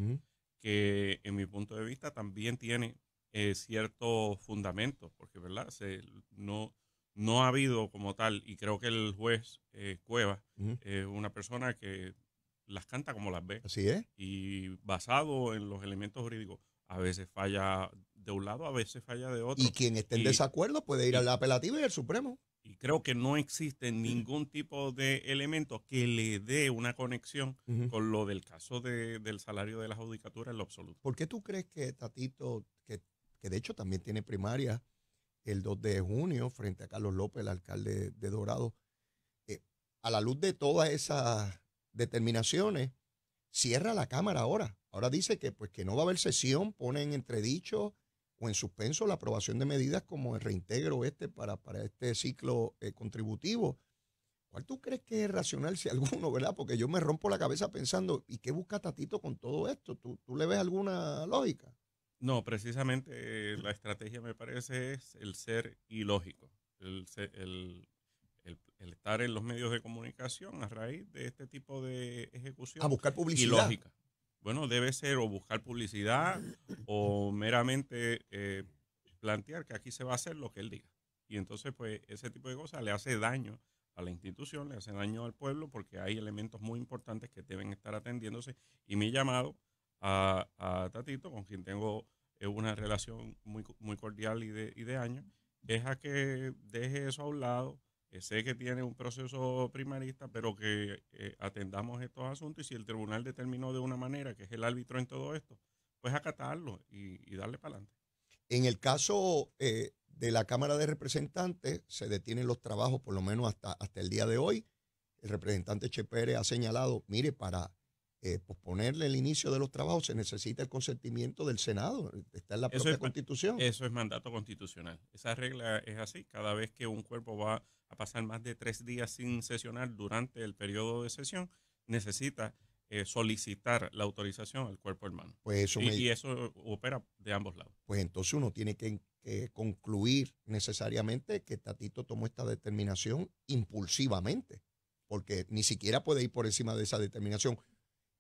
que en mi punto de vista también tiene eh, ciertos fundamentos, porque ¿verdad? Se, no, no ha habido como tal, y creo que el juez eh, Cueva es eh, una persona que las canta como las ve. Así es. Y basado en los elementos jurídicos, a veces falla de un lado, a veces falla de otro. Y quien esté en desacuerdo puede ir al apelativo y al Supremo. Y creo que no existe ningún tipo de elemento que le dé una conexión con lo del caso del salario de la judicatura en lo absoluto. ¿Por qué tú crees que Tatito, que, de hecho también tiene primaria el 2 de junio frente a Carlos López, el alcalde de Dorado, eh, a la luz de toda esa determinaciones, cierra la Cámara ahora. Ahora dice que, pues, que no va a haber sesión, pone en entredicho o en suspenso la aprobación de medidas como el reintegro este para, este ciclo eh, contributivo. ¿Cuál tú crees que es racional si alguno, verdad? Porque yo me rompo la cabeza pensando, ¿y qué busca Tatito con todo esto? ¿Tú, le ves alguna lógica? No, precisamente eh, la estrategia me parece es el ser ilógico, el, el el, estar en los medios de comunicación a raíz de este tipo de ejecución. A buscar publicidad. Y lógica. Bueno, debe ser o buscar publicidad o meramente eh, plantear que aquí se va a hacer lo que él diga. Y entonces, pues, ese tipo de cosas le hace daño a la institución, le hace daño al pueblo, porque hay elementos muy importantes que deben estar atendiéndose. Y mi llamado a, Tatito, con quien tengo eh, una relación muy, muy cordial y de, y de años, es a que deje eso a un lado, eh, sé que tiene un proceso primarista, pero que eh, atendamos estos asuntos y si el tribunal determinó de una manera que es el árbitro en todo esto, pues acatarlo y, darle para adelante. En el caso eh, de la Cámara de Representantes, se detienen los trabajos, por lo menos hasta, hasta el día de hoy. El representante Che ha señalado, mire, para eh, posponerle el inicio de los trabajos, se necesita el consentimiento del Senado, está en la propia Constitución. Eso es mandato constitucional. Esa regla es así, cada vez que un cuerpo va a pasar más de tres días sin sesionar durante el periodo de sesión, necesita eh, solicitar la autorización al cuerpo hermano. Pues y, eso opera de ambos lados. Pues entonces uno tiene que concluir necesariamente que Tatito tomó esta determinación impulsivamente, porque ni siquiera puede ir por encima de esa determinación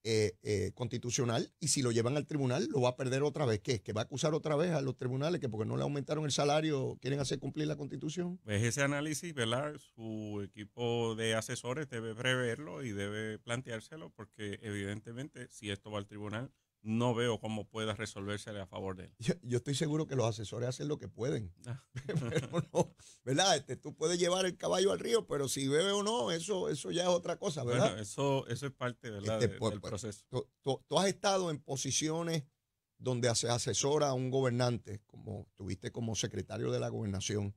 eh, eh, constitucional y si lo llevan al tribunal lo va a perder otra vez. ¿Qué? Que va a acusar otra vez a los tribunales que porque no le aumentaron el salario quieren hacer cumplir la constitución. Pues ese análisis, ¿verdad? Su equipo de asesores debe preverlo y debe planteárselo porque evidentemente si esto va al tribunal no veo cómo pueda resolverse a favor de él. Yo, estoy seguro que los asesores hacen lo que pueden. Ah. ¿verdad? Este, tú puedes llevar el caballo al río, pero si bebe o no, eso, eso ya es otra cosa, ¿verdad? eso, eso es parte, este, del proceso. Tú, has estado en posiciones donde se asesora a un gobernante, como tuviste como secretario de la gobernación,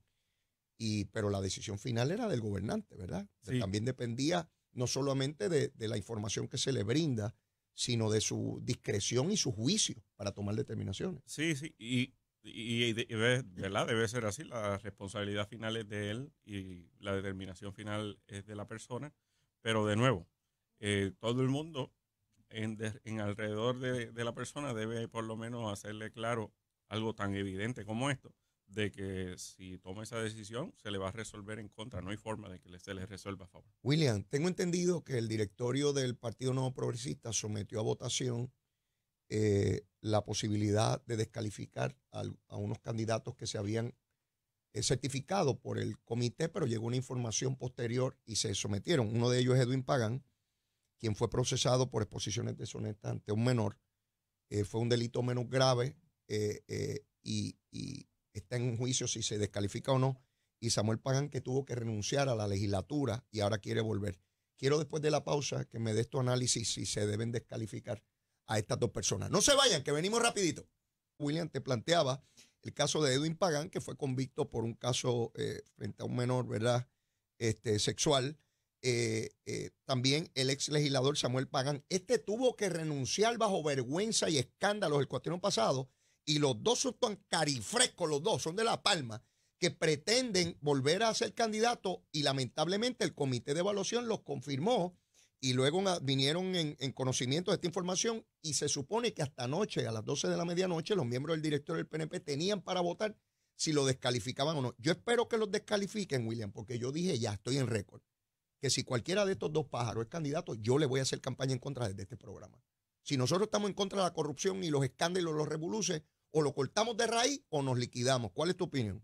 y, pero la decisión final era del gobernante, ¿verdad? También dependía no solamente de, de la información que se le brinda, sino de su discreción y su juicio para tomar determinaciones. Sí, sí, y, y, debe, ¿verdad? debe ser así, la responsabilidad final es de él y la determinación final es de la persona, pero de nuevo, eh, todo el mundo en, alrededor de la persona debe por lo menos hacerle claro algo tan evidente como esto de que si toma esa decisión se le va a resolver en contra, no hay forma de que se le resuelva a favor. William, tengo entendido que el directorio del Partido Nuevo Progresista sometió a votación eh, la posibilidad de descalificar a, unos candidatos que se habían eh, certificado por el comité, pero llegó una información posterior y se sometieron. Uno de ellos es Edwin Pagan quien fue procesado por exposiciones deshonestas ante un menor. Eh, fue un delito menos grave y está en juicio si se descalifica o no, y Samuel Pagán que tuvo que renunciar a la legislatura y ahora quiere volver. Quiero después de la pausa que me des tu análisis si se deben descalificar a estas dos personas. No se vayan, que venimos rapidito. William te planteaba el caso de Edwin Pagán, que fue convicto por un caso eh, frente a un menor, ¿verdad? Este, sexual. Eh, eh, también el ex legislador Samuel Pagán. Este tuvo que renunciar bajo vergüenza y escándalos el cuatrino pasado y los dos son tan carifrescos, los dos son de La Palma, que pretenden volver a ser candidatos y lamentablemente el comité de evaluación los confirmó y luego vinieron en, conocimiento de esta información y se supone que hasta anoche, a las 12 de la medianoche, los miembros del director del PNP tenían para votar si lo descalificaban o no. Yo espero que los descalifiquen, William, porque yo dije, ya estoy en récord, que si cualquiera de estos dos pájaros es candidato, yo le voy a hacer campaña en contra desde este programa. Si nosotros estamos en contra de la corrupción y los escándalos, los revoluciones, o lo cortamos de raíz o nos liquidamos. ¿Cuál es tu opinión?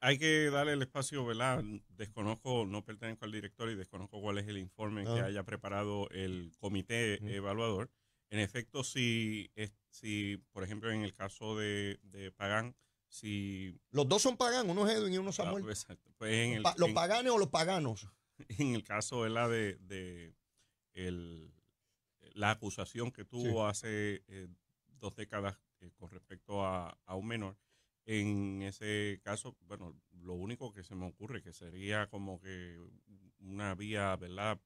Hay, que darle el espacio, ¿verdad? Desconozco, no pertenezco al director y desconozco cuál es el informe que ah. haya preparado el comité evaluador. En efecto, si, si, por ejemplo, en el caso de, de Pagán, si... Los dos son Pagán, uno es Edwin y uno ah, Samuel. Pues, exacto. Pues, los paganes o los paganos. En el caso, ¿verdad? De, de la acusación que tuvo hace eh, dos décadas eh, con respecto a, un menor. En ese caso, bueno, lo único que se me ocurre que sería como que una vía, ¿verdad?,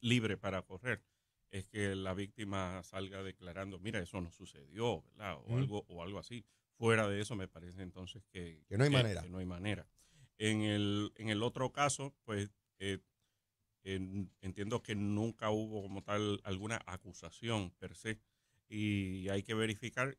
libre para correr es que la víctima salga declarando, mira, eso no sucedió, ¿verdad? O, algo, o algo así. Fuera de eso, me parece entonces que, no hay manera. no hay manera. En el, otro caso, pues eh, entiendo que nunca hubo como tal alguna acusación per se y hay que verificar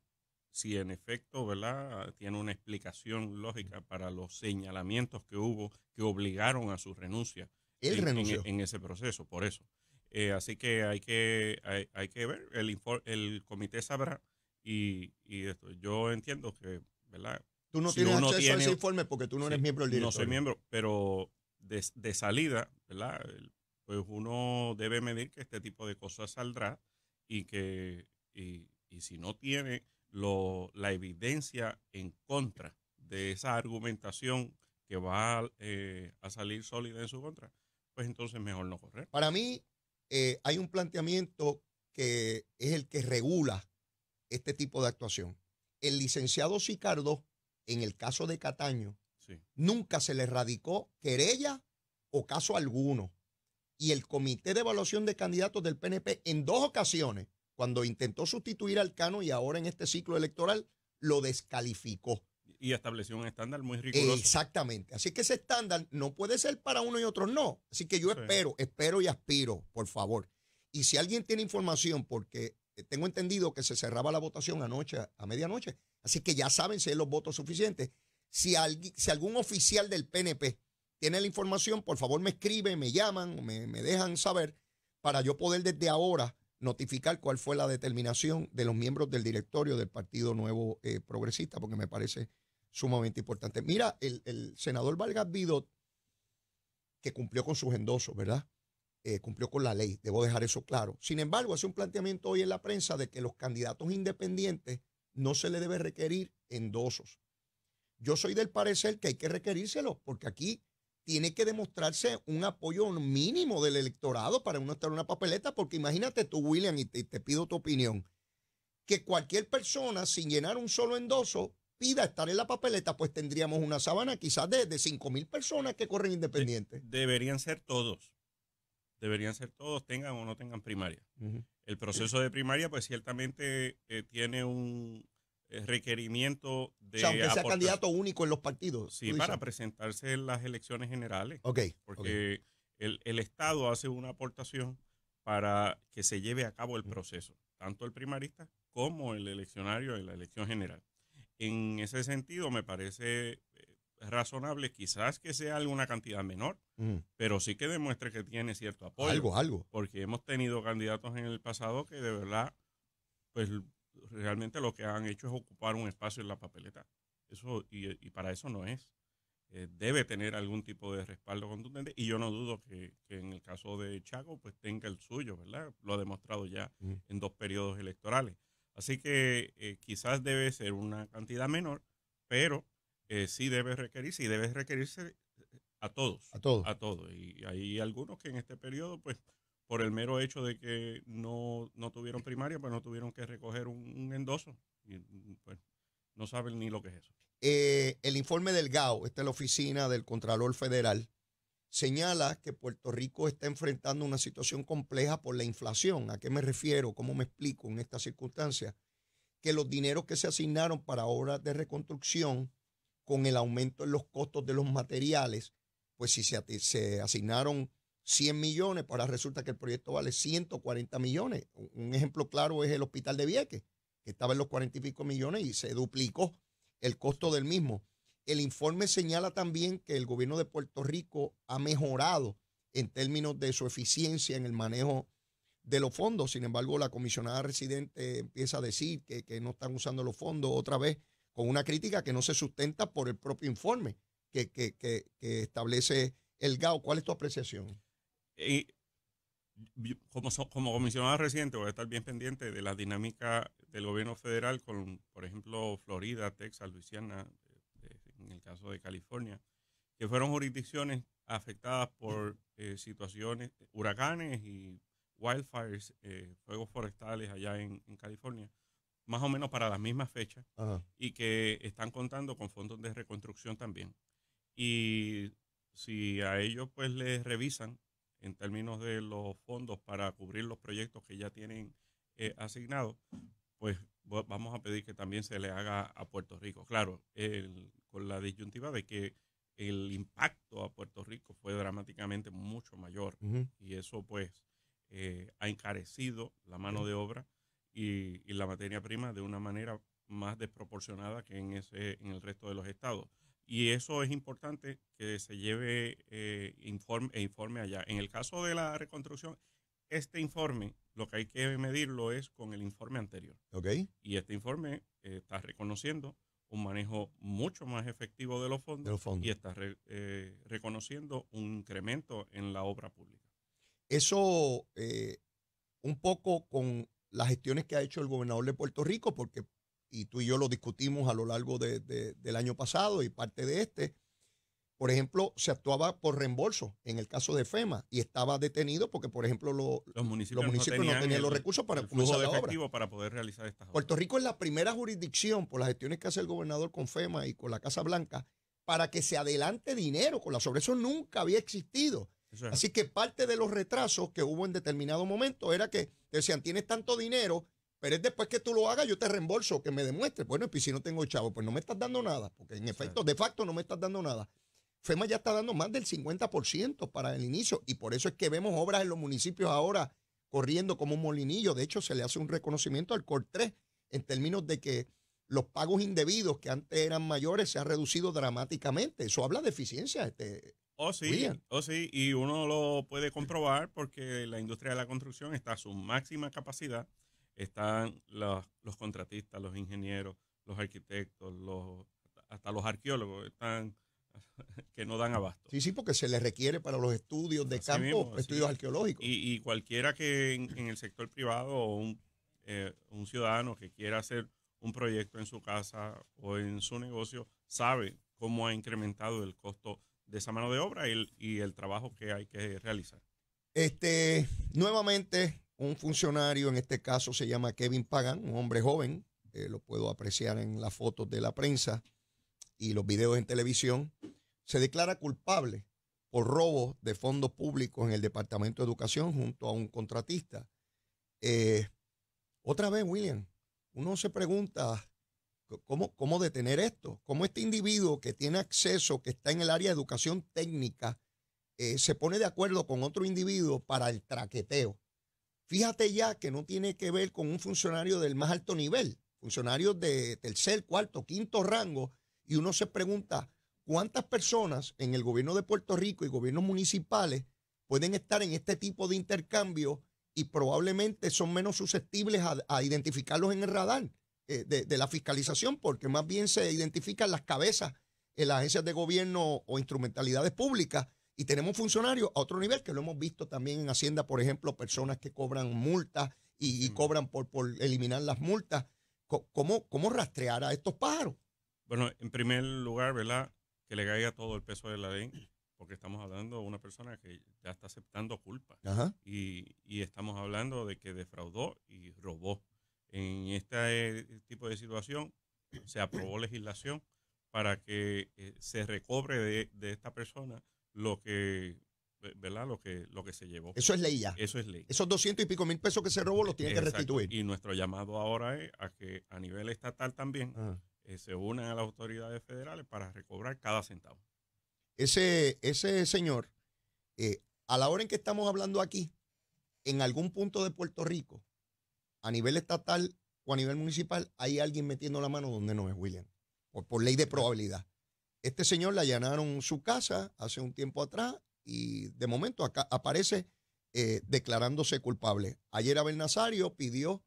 si en efecto, ¿verdad? Tiene una explicación lógica para los señalamientos que hubo que obligaron a su renuncia. Él en, En, ese proceso, por eso. Eh, así que hay que, hay, que ver, el, el comité sabrá y, esto. yo entiendo que, ¿verdad? Tú no tienes acceso ese informe porque tú no eres miembro del directorio. No soy miembro, pero de, de, salida, ¿verdad? Pues uno debe medir que este tipo de cosas saldrá y que y, y si no tiene la evidencia en contra de esa argumentación que va eh, a, salir sólida en su contra, pues entonces mejor no correr. Para mí eh, hay un planteamiento que es el que regula este tipo de actuación. El licenciado Sicardo, en el caso de Cataño, nunca se le radicó querella o caso alguno. Y el Comité de Evaluación de Candidatos del PNP en dos ocasiones cuando intentó sustituir al Cano y ahora en este ciclo electoral lo descalificó. Y estableció un estándar muy riguroso. Exactamente. Así que ese estándar no puede ser para uno y otro, no. Así que yo espero, espero y aspiro, por favor. Y si alguien tiene información, porque tengo entendido que se cerraba la votación anoche, a medianoche, así que ya saben si hay los votos suficientes. Si, alguien, si algún oficial del PNP tiene la información, por favor me escribe, me llaman, me dejan saber para yo poder desde ahora notificar cuál fue la determinación de los miembros del directorio del Partido Nuevo eh, Progresista, porque me parece sumamente importante. Mira, el, senador Vargas Vidot, que cumplió con sus endosos, ¿verdad? Eh, cumplió con la ley, debo dejar eso claro. Sin embargo, hace un planteamiento hoy en la prensa de que los candidatos independientes no se le debe requerir endosos. Yo soy del parecer que hay que requerírselos, porque aquí tiene que demostrarse un apoyo mínimo del electorado para uno estar en una papeleta, porque imagínate tú, William, y te, pido tu opinión, que cualquier persona sin llenar un solo endoso pida estar en la papeleta, pues tendríamos una sábana quizás de, de mil personas que corren independientes. deberían ser todos, deberían ser todos, tengan o no tengan primaria. El proceso de primaria, pues ciertamente eh, tiene un, eh, requerimiento de. O sea, aunque sea candidato único en los partidos. Sí, para presentarse en las elecciones generales. Ok. Porque El, Estado hace una aportación para que se lleve a cabo el proceso, tanto el primarista como el eleccionario de la elección general. En ese sentido, me parece eh, razonable, quizás que sea alguna cantidad menor, pero sí que demuestre que tiene cierto apoyo. Algo, algo. Porque hemos tenido candidatos en el pasado que de verdad, pues realmente lo que han hecho es ocupar un espacio en la papeleta. Eso, y, y para eso no es. Eh, debe tener algún tipo de respaldo contundente y yo no dudo que, en el caso de Chago pues tenga el suyo, ¿verdad? Lo ha demostrado ya en dos periodos electorales. Así que eh, quizás debe ser una cantidad menor, pero eh, sí debe requerirse y debe requerirse a todos. A todos. A todos. Y hay algunos que en este periodo pues por el mero hecho de que no, tuvieron primaria, pues no tuvieron que recoger un, endoso. Mm, pues no saben ni lo que es eso. Eh, el informe del GAO, esta es la oficina del Contralor Federal, señala que Puerto Rico está enfrentando una situación compleja por la inflación. ¿A qué me refiero? ¿Cómo me explico en esta circunstancia? Que los dineros que se asignaron para obras de reconstrucción, con el aumento en los costos de los materiales, pues si se, se asignaron 100 millones, ahora resulta que el proyecto vale 140 millones. Un ejemplo claro es el hospital de Vieques, que estaba en los 40 y pico millones y se duplicó el costo del mismo. El informe señala también que el gobierno de Puerto Rico ha mejorado en términos de su eficiencia en el manejo de los fondos. Sin embargo, la comisionada residente empieza a decir que, no están usando los fondos otra vez con una crítica que no se sustenta por el propio informe que, que establece el GAO. ¿Cuál es tu apreciación? y como, so, como reciente, voy a estar bien pendiente de la dinámica del gobierno federal con, por ejemplo, Florida, Texas, Luisiana, eh, en el caso de California, que fueron jurisdicciones afectadas por eh, situaciones, huracanes y wildfires, eh, fuegos forestales allá en, California, más o menos para las mismas fechas, y que están contando con fondos de reconstrucción también. Y si a ellos pues les revisan en términos de los fondos para cubrir los proyectos que ya tienen eh, asignados, pues vamos a pedir que también se le haga a Puerto Rico. Claro, con la disyuntiva de que el impacto a Puerto Rico fue dramáticamente mucho mayor y eso pues eh, ha encarecido la mano de obra y, y, la materia prima de una manera más desproporcionada que en, ese, en el resto de los estados. Y eso es importante que se lleve eh, informe, e informe allá. En el caso de la reconstrucción, este informe lo que hay que medirlo es con el informe anterior. Y este informe eh, está reconociendo un manejo mucho más efectivo de los fondos, y está eh, reconociendo un incremento en la obra pública. Eso un poco con las gestiones que ha hecho el gobernador de Puerto Rico, porque y tú y yo lo discutimos a lo largo del año pasado y parte de este. Por ejemplo, se actuaba por reembolso en el caso de FEMA y estaba detenido porque, por ejemplo, los municipios, los no tenían, los recursos para para poder realizar estas Puerto Rico es la primera jurisdicción por las gestiones que hace el gobernador con FEMA y con la Casa Blanca para que se adelante dinero con la sobre eso nunca había existido. Así que parte de los retrasos que hubo en determinado momento era que decían, tienes tanto dinero, pero es después que tú lo hagas, yo te reembolso, que me demuestre Bueno, y si no tengo chavo, pues no me estás dando nada, porque en efecto, de facto, no me estás dando nada. FEMA ya está dando más del 50% para el inicio y por eso es que vemos obras en los municipios ahora corriendo como un molinillo. De hecho, se le hace un reconocimiento al COR 3 en términos de que los pagos indebidos que antes eran mayores se han reducido dramáticamente. Eso habla de eficiencia. Este, oh, sí, oh, sí, y uno lo puede comprobar porque la industria de la construcción está a su máxima capacidad están los, contratistas, los ingenieros, los arquitectos, los, hasta los arqueólogos están que no dan abasto. Sí, sí, porque se les requiere para los estudios de campo, estudios arqueológicos. Y, cualquiera que en, el sector privado o eh, un, ciudadano que quiera hacer un proyecto en su casa o en su negocio sabe cómo ha incrementado el costo de esa mano de obra y el, y el trabajo que hay que realizar. Este, nuevamente un funcionario, en este caso se llama Kevin Pagan, un hombre joven, eh, lo puedo apreciar en las fotos de la prensa y los videos en televisión, se declara culpable por robo de fondos públicos en el Departamento de Educación junto a un contratista. Eh, otra vez, William, uno se pregunta cómo, cómo detener esto, cómo este individuo que tiene acceso, que está en el área de educación técnica, eh, se pone de acuerdo con otro individuo para el traqueteo. Fíjate ya que no tiene que ver con un funcionario del más alto nivel, funcionarios de tercer, cuarto, quinto rango, y uno se pregunta cuántas personas en el gobierno de Puerto Rico y gobiernos municipales pueden estar en este tipo de intercambio y probablemente son menos susceptibles a, identificarlos en el radar eh, de, de, la fiscalización, porque más bien se identifican las cabezas en las agencias de gobierno o instrumentalidades públicas y tenemos funcionarios a otro nivel, que lo hemos visto también en Hacienda, por ejemplo, personas que cobran multas y, mm. cobran por, eliminar las multas. ¿Cómo, ¿Cómo rastrear a estos pájaros? Bueno, en primer lugar, ¿verdad? Que le caiga todo el peso de la ley, porque estamos hablando de una persona que ya está aceptando culpa. Y, estamos hablando de que defraudó y robó. En este eh, tipo de situación, se aprobó legislación para que eh, se recobre de, de esta persona lo que ¿verdad? Lo que, lo que se llevó. Eso es ley ya. Eso es ley. Esos 200 y pico mil pesos que se robó los tiene que restituir. Y nuestro llamado ahora es a que a nivel estatal también eh, se unan a las autoridades federales para recobrar cada centavo. Ese, ese señor, eh, a la hora en que estamos hablando aquí, en algún punto de Puerto Rico, a nivel estatal o a nivel municipal, hay alguien metiendo la mano donde no es William, por ley de probabilidad. Este señor la allanaron su casa hace un tiempo atrás y de momento aparece eh, declarándose culpable. Ayer Abel Nazario pidió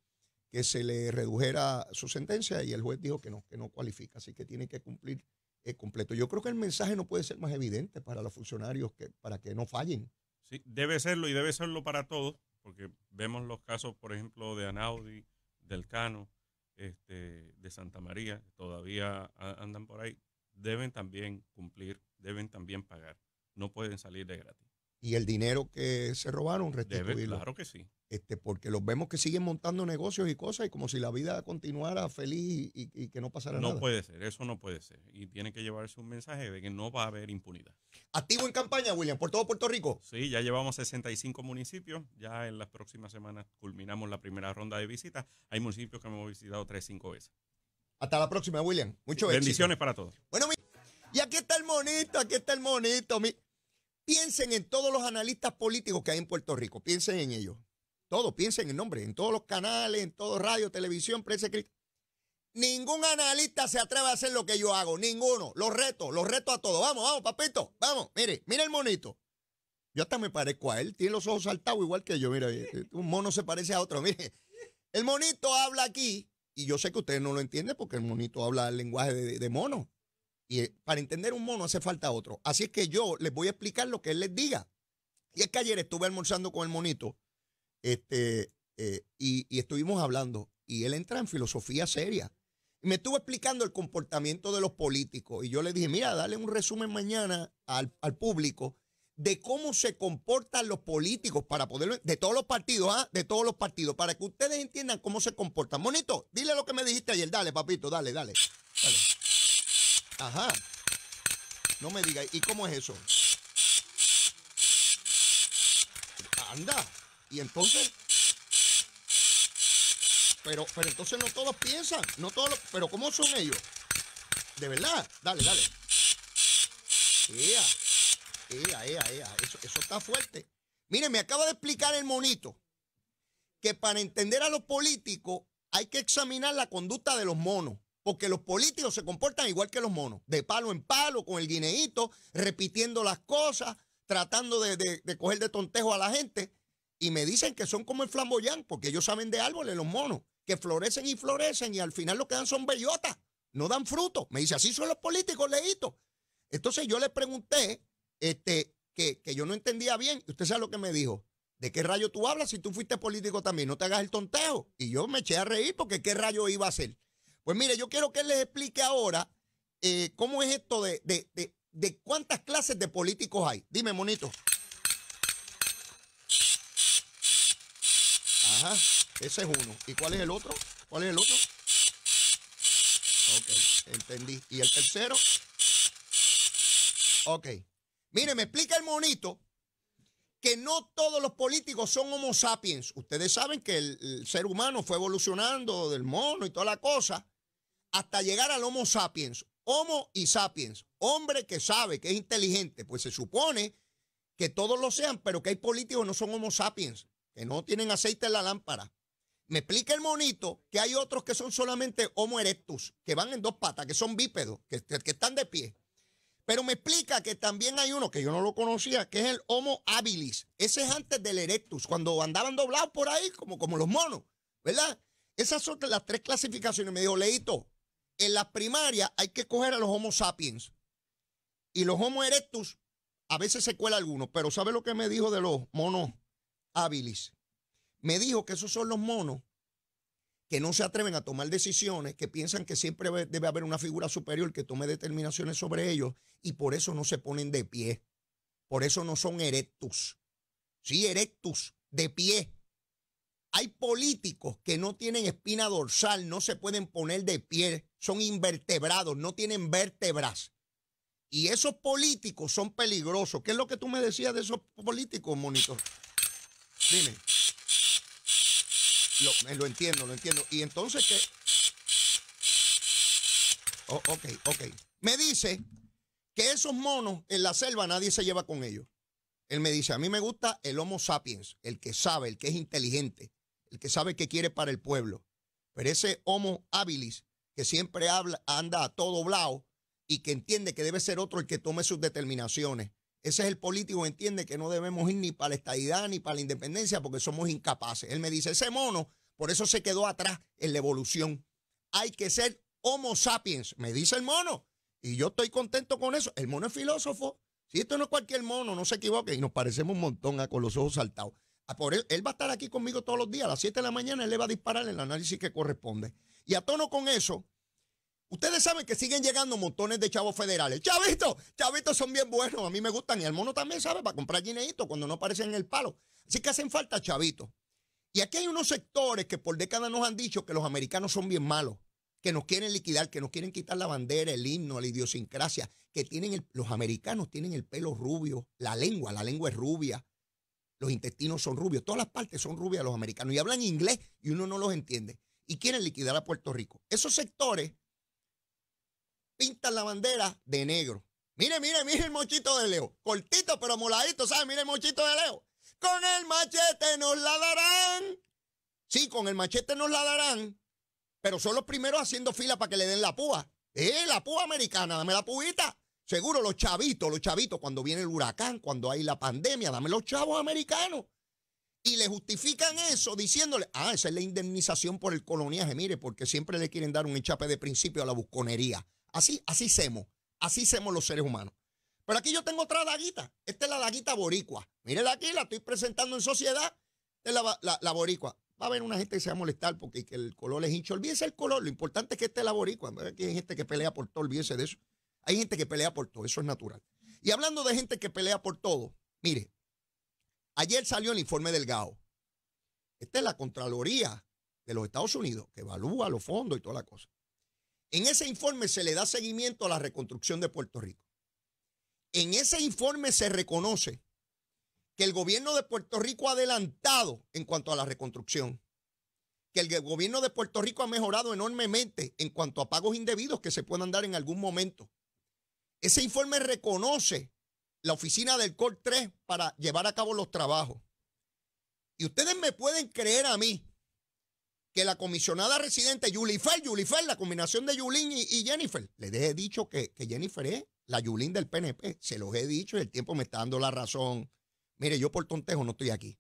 que se le redujera su sentencia y el juez dijo que no, que no cualifica, así que tiene que cumplir el eh, completo. Yo creo que el mensaje no puede ser más evidente para los funcionarios que, para que no fallen. Sí, debe serlo y debe serlo para todos, porque vemos los casos, por ejemplo, de Anaudi, del Cano, este, de Santa María, todavía andan por ahí, deben también cumplir, deben también pagar. No pueden salir de gratis. Y el dinero que se robaron, restituirlo. claro que sí. Este, porque los vemos que siguen montando negocios y cosas y como si la vida continuara feliz y, que no pasara nada. No puede ser, eso no puede ser. Y tiene que llevarse un mensaje de que no va a haber impunidad. Activo en campaña, William, por todo Puerto Rico. Sí, ya llevamos 65 municipios. Ya en las próximas semanas culminamos la primera ronda de visitas. Hay municipios que hemos visitado 3, cinco veces. Hasta la próxima, William. Mucho Bendiciones para todos. Bueno, y aquí está el monito, aquí está el monito. Piensen en todos los analistas políticos que hay en Puerto Rico. Piensen en ellos. Todos, piensen en nombre, en todos los canales, en todo radio, televisión, prensa escrita. Ningún analista se atreve a hacer lo que yo hago, ninguno. Los reto, los reto a todos. Vamos, vamos, papito, vamos. Mire, mire el monito. Yo hasta me parezco a él, tiene los ojos saltados igual que yo. Mira, eh, eh, un mono se parece a otro. Mire, el monito habla aquí y yo sé que ustedes no lo entienden porque el monito habla el lenguaje de, mono. Y eh, para entender un mono hace falta otro. Así es que yo les voy a explicar lo que él les diga. Y es que ayer estuve almorzando con el monito este, eh, y, y, estuvimos hablando. Y él entra en filosofía seria. Y me estuvo explicando el comportamiento de los políticos. Y yo le dije, mira, dale un resumen mañana al, al público de cómo se comportan los políticos para poder, de todos los partidos, ¿ah? de todos los partidos, para que ustedes entiendan cómo se comportan. Monito, dile lo que me dijiste ayer, dale, papito, dale, dale. dale. Ajá. No me digas, ¿y cómo es eso? Anda. Y entonces, pero, pero entonces no todos piensan, no todos, pero ¿cómo son ellos? De verdad, dale, dale. Eso, está fuerte. Miren, me acaba de explicar el monito que para entender a los políticos hay que examinar la conducta de los monos, porque los políticos se comportan igual que los monos, de palo en palo, con el guineíto, repitiendo las cosas, tratando de, de, de coger de tontejo a la gente. Y me dicen que son como el flamboyán, porque ellos saben de árboles, los monos, que florecen y florecen y al final lo que dan son bellotas, no dan fruto. Me dice, así son los políticos, leíto. Entonces yo le pregunté este, que, yo no entendía bien. usted sabe lo que me dijo. ¿De qué rayo tú hablas si tú fuiste político también? No te hagas el tonteo. Y yo me eché a reír porque qué rayo iba a hacer. Pues mire, yo quiero que él les explique ahora eh, cómo es esto de, de, cuántas clases de políticos hay. Dime, monito. Ajá, ese es uno. ¿Y cuál es el otro? ¿Cuál es el otro? Ok, entendí. ¿Y el tercero? Ok. Mire, me explica el monito que no todos los políticos son homo sapiens. Ustedes saben que el, ser humano fue evolucionando del mono y toda la cosa hasta llegar al homo sapiens. Homo y sapiens, hombre que sabe, que es inteligente, pues se supone que todos lo sean, pero que hay políticos que no son homo sapiens, que no tienen aceite en la lámpara. Me explica el monito que hay otros que son solamente homo erectus, que van en dos patas, que son bípedos, que, que están de pie. Pero me explica que también hay uno que yo no lo conocía, que es el Homo habilis. Ese es antes del Erectus, cuando andaban doblados por ahí, como, como los monos, ¿verdad? Esas son las tres clasificaciones. Me dijo, Leito, en la primaria hay que coger a los Homo sapiens. Y los Homo erectus, a veces se cuela alguno, pero ¿sabe lo que me dijo de los monos habilis? Me dijo que esos son los monos que no se atreven a tomar decisiones, que piensan que siempre debe haber una figura superior que tome determinaciones sobre ellos y por eso no se ponen de pie. Por eso no son erectus. Sí, erectus, de pie. Hay políticos que no tienen espina dorsal, no se pueden poner de pie, son invertebrados, no tienen vértebras. Y esos políticos son peligrosos. ¿Qué es lo que tú me decías de esos políticos, monitor? Dime. Lo, eh, lo entiendo, lo entiendo. Y entonces, ¿qué? Oh, ok, ok. Me dice que esos monos en la selva nadie se lleva con ellos. Él me dice, a mí me gusta el Homo sapiens, el que sabe, el que es inteligente, el que sabe qué quiere para el pueblo. Pero ese Homo habilis, que siempre habla, anda a todo blao y que entiende que debe ser otro el que tome sus determinaciones, ese es el político que entiende que no debemos ir ni para la estadidad ni para la independencia porque somos incapaces. Él me dice, ese mono, por eso se quedó atrás en la evolución. Hay que ser homo sapiens, me dice el mono. Y yo estoy contento con eso. El mono es filósofo. Si esto no es cualquier mono, no se equivoque. Y nos parecemos un montón con los ojos saltados. Ah, por él, él va a estar aquí conmigo todos los días. A las 7 de la mañana él le va a disparar el análisis que corresponde. Y a tono con eso, Ustedes saben que siguen llegando montones de chavos federales. Chavitos, chavitos son bien buenos, a mí me gustan. Y el mono también sabe para comprar guineitos cuando no aparecen en el palo. Así que hacen falta chavitos. Y aquí hay unos sectores que por décadas nos han dicho que los americanos son bien malos, que nos quieren liquidar, que nos quieren quitar la bandera, el himno, la idiosincrasia, que tienen el, los americanos tienen el pelo rubio, la lengua, la lengua es rubia, los intestinos son rubios, todas las partes son rubias los americanos y hablan inglés y uno no los entiende y quieren liquidar a Puerto Rico. Esos sectores pintan la bandera de negro. Mire, mire, mire el mochito de Leo. Cortito pero moladito, ¿sabes? Mire el mochito de Leo. Con el machete nos la darán. Sí, con el machete nos la darán, pero son los primeros haciendo fila para que le den la púa. Eh, la púa americana, dame la púita. Seguro los chavitos, los chavitos, cuando viene el huracán, cuando hay la pandemia, dame los chavos americanos. Y le justifican eso diciéndole, ah, esa es la indemnización por el coloniaje, mire, porque siempre le quieren dar un enchape de principio a la busconería. Así, así hacemos. Así hacemos los seres humanos. Pero aquí yo tengo otra daguita. Esta es la daguita boricua. Mírenla aquí, la estoy presentando en sociedad. Esta es la, boricua. Va a haber una gente que se va a molestar porque el color es hincho, Olvídense el color. Lo importante es que esta es la boricua. Aquí hay gente que pelea por todo. Olvídense de eso. Hay gente que pelea por todo. Eso es natural. Y hablando de gente que pelea por todo, mire, ayer salió el informe del GAO. Esta es la Contraloría de los Estados Unidos que evalúa los fondos y toda la cosa. En ese informe se le da seguimiento a la reconstrucción de Puerto Rico. En ese informe se reconoce que el gobierno de Puerto Rico ha adelantado en cuanto a la reconstrucción, que el gobierno de Puerto Rico ha mejorado enormemente en cuanto a pagos indebidos que se puedan dar en algún momento. Ese informe reconoce la oficina del COR 3 para llevar a cabo los trabajos. Y ustedes me pueden creer a mí la comisionada residente Yulifer, Julifer, la combinación de Yulín y, Jennifer, les he dicho que, Jennifer es la Yulín del PNP. Se los he dicho y el tiempo me está dando la razón. Mire, yo por tontejo no estoy aquí.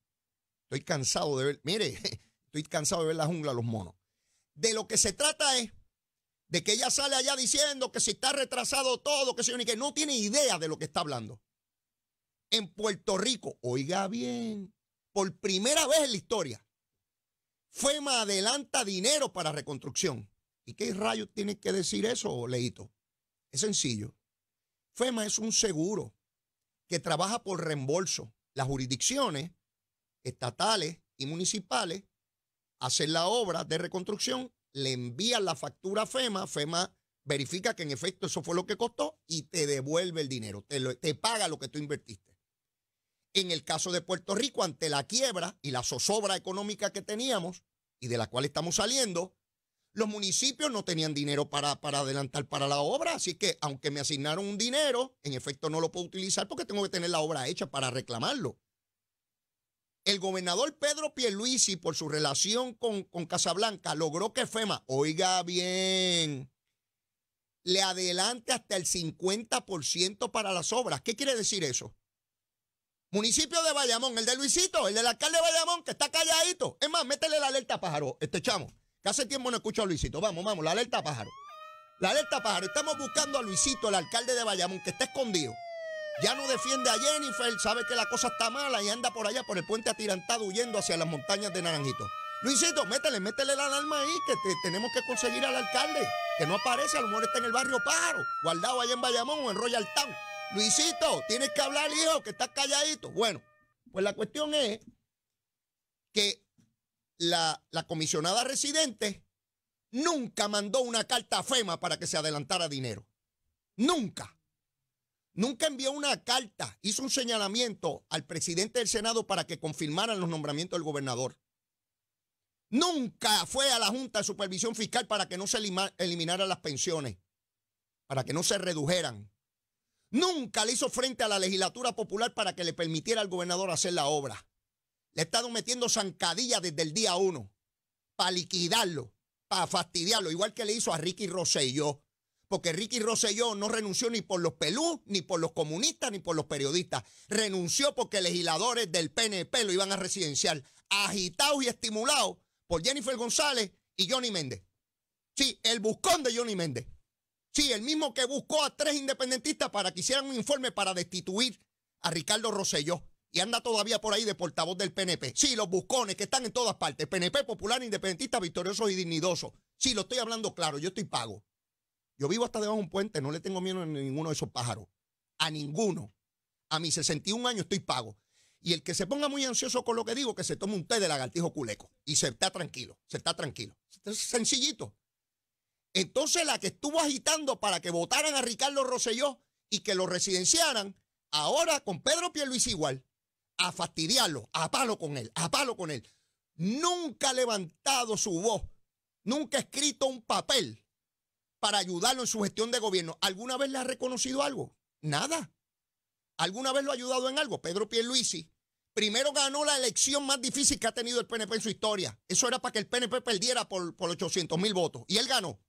Estoy cansado de ver, mire, estoy cansado de ver la jungla, los monos. De lo que se trata es de que ella sale allá diciendo que si está retrasado todo, que se que no tiene idea de lo que está hablando. En Puerto Rico, oiga bien, por primera vez en la historia, FEMA adelanta dinero para reconstrucción. ¿Y qué rayos tiene que decir eso, Leito? Es sencillo. FEMA es un seguro que trabaja por reembolso. Las jurisdicciones estatales y municipales hacen la obra de reconstrucción, le envían la factura a FEMA, FEMA verifica que en efecto eso fue lo que costó y te devuelve el dinero, te, te paga lo que tú invertiste en el caso de Puerto Rico, ante la quiebra y la zozobra económica que teníamos y de la cual estamos saliendo, los municipios no tenían dinero para, adelantar para la obra, así que aunque me asignaron un dinero, en efecto no lo puedo utilizar porque tengo que tener la obra hecha para reclamarlo. El gobernador Pedro Pierluisi, por su relación con, con Casablanca, logró que FEMA, oiga bien, le adelante hasta el 50% para las obras. ¿Qué quiere decir eso? Municipio de Bayamón, el de Luisito, el del alcalde de Bayamón, que está calladito. Es más, métele la alerta pájaro, este chamo. Que hace tiempo no escucho a Luisito. Vamos, vamos, la alerta pájaro. La alerta pájaro. Estamos buscando a Luisito, el alcalde de Bayamón, que está escondido. Ya no defiende a Jennifer, sabe que la cosa está mala y anda por allá por el puente atirantado huyendo hacia las montañas de Naranjito. Luisito, métele, métele la alarma ahí, que tenemos que conseguir al alcalde, que no aparece, a lo mejor está en el barrio Pájaro, guardado allá en Bayamón o en Royal Town. Luisito, tienes que hablar, hijo, que estás calladito. Bueno, pues la cuestión es que la, comisionada residente nunca mandó una carta a FEMA para que se adelantara dinero. Nunca. Nunca envió una carta, hizo un señalamiento al presidente del Senado para que confirmaran los nombramientos del gobernador. Nunca fue a la Junta de Supervisión Fiscal para que no se eliminaran las pensiones, para que no se redujeran. Nunca le hizo frente a la legislatura popular para que le permitiera al gobernador hacer la obra. Le ha estado metiendo zancadilla desde el día uno para liquidarlo, para fastidiarlo, igual que le hizo a Ricky Rosselló. Porque Ricky Rosselló no renunció ni por los pelú, ni por los comunistas, ni por los periodistas. Renunció porque legisladores del PNP lo iban a residencial, agitados y estimulados por Jennifer González y Johnny Méndez. Sí, el buscón de Johnny Méndez. Sí, el mismo que buscó a tres independentistas para que hicieran un informe para destituir a Ricardo Rosselló. Y anda todavía por ahí de portavoz del PNP. Sí, los buscones que están en todas partes. PNP, Popular, Independentista, Victorioso y Dignidoso. Sí, lo estoy hablando claro, yo estoy pago. Yo vivo hasta debajo de un puente, no le tengo miedo a ninguno de esos pájaros. A ninguno. A mis 61 años estoy pago. Y el que se ponga muy ansioso con lo que digo, que se tome un té de lagartijo culeco. Y se está tranquilo, se está tranquilo. Es sencillito. Entonces la que estuvo agitando para que votaran a Ricardo Rosselló y que lo residenciaran, ahora con Pedro Pierluisi igual, a fastidiarlo, a palo con él, a palo con él. Nunca ha levantado su voz, nunca ha escrito un papel para ayudarlo en su gestión de gobierno. ¿Alguna vez le ha reconocido algo? Nada. ¿Alguna vez lo ha ayudado en algo? Pedro Pierluisi. Primero ganó la elección más difícil que ha tenido el PNP en su historia. Eso era para que el PNP perdiera por, por 800 mil votos. Y él ganó.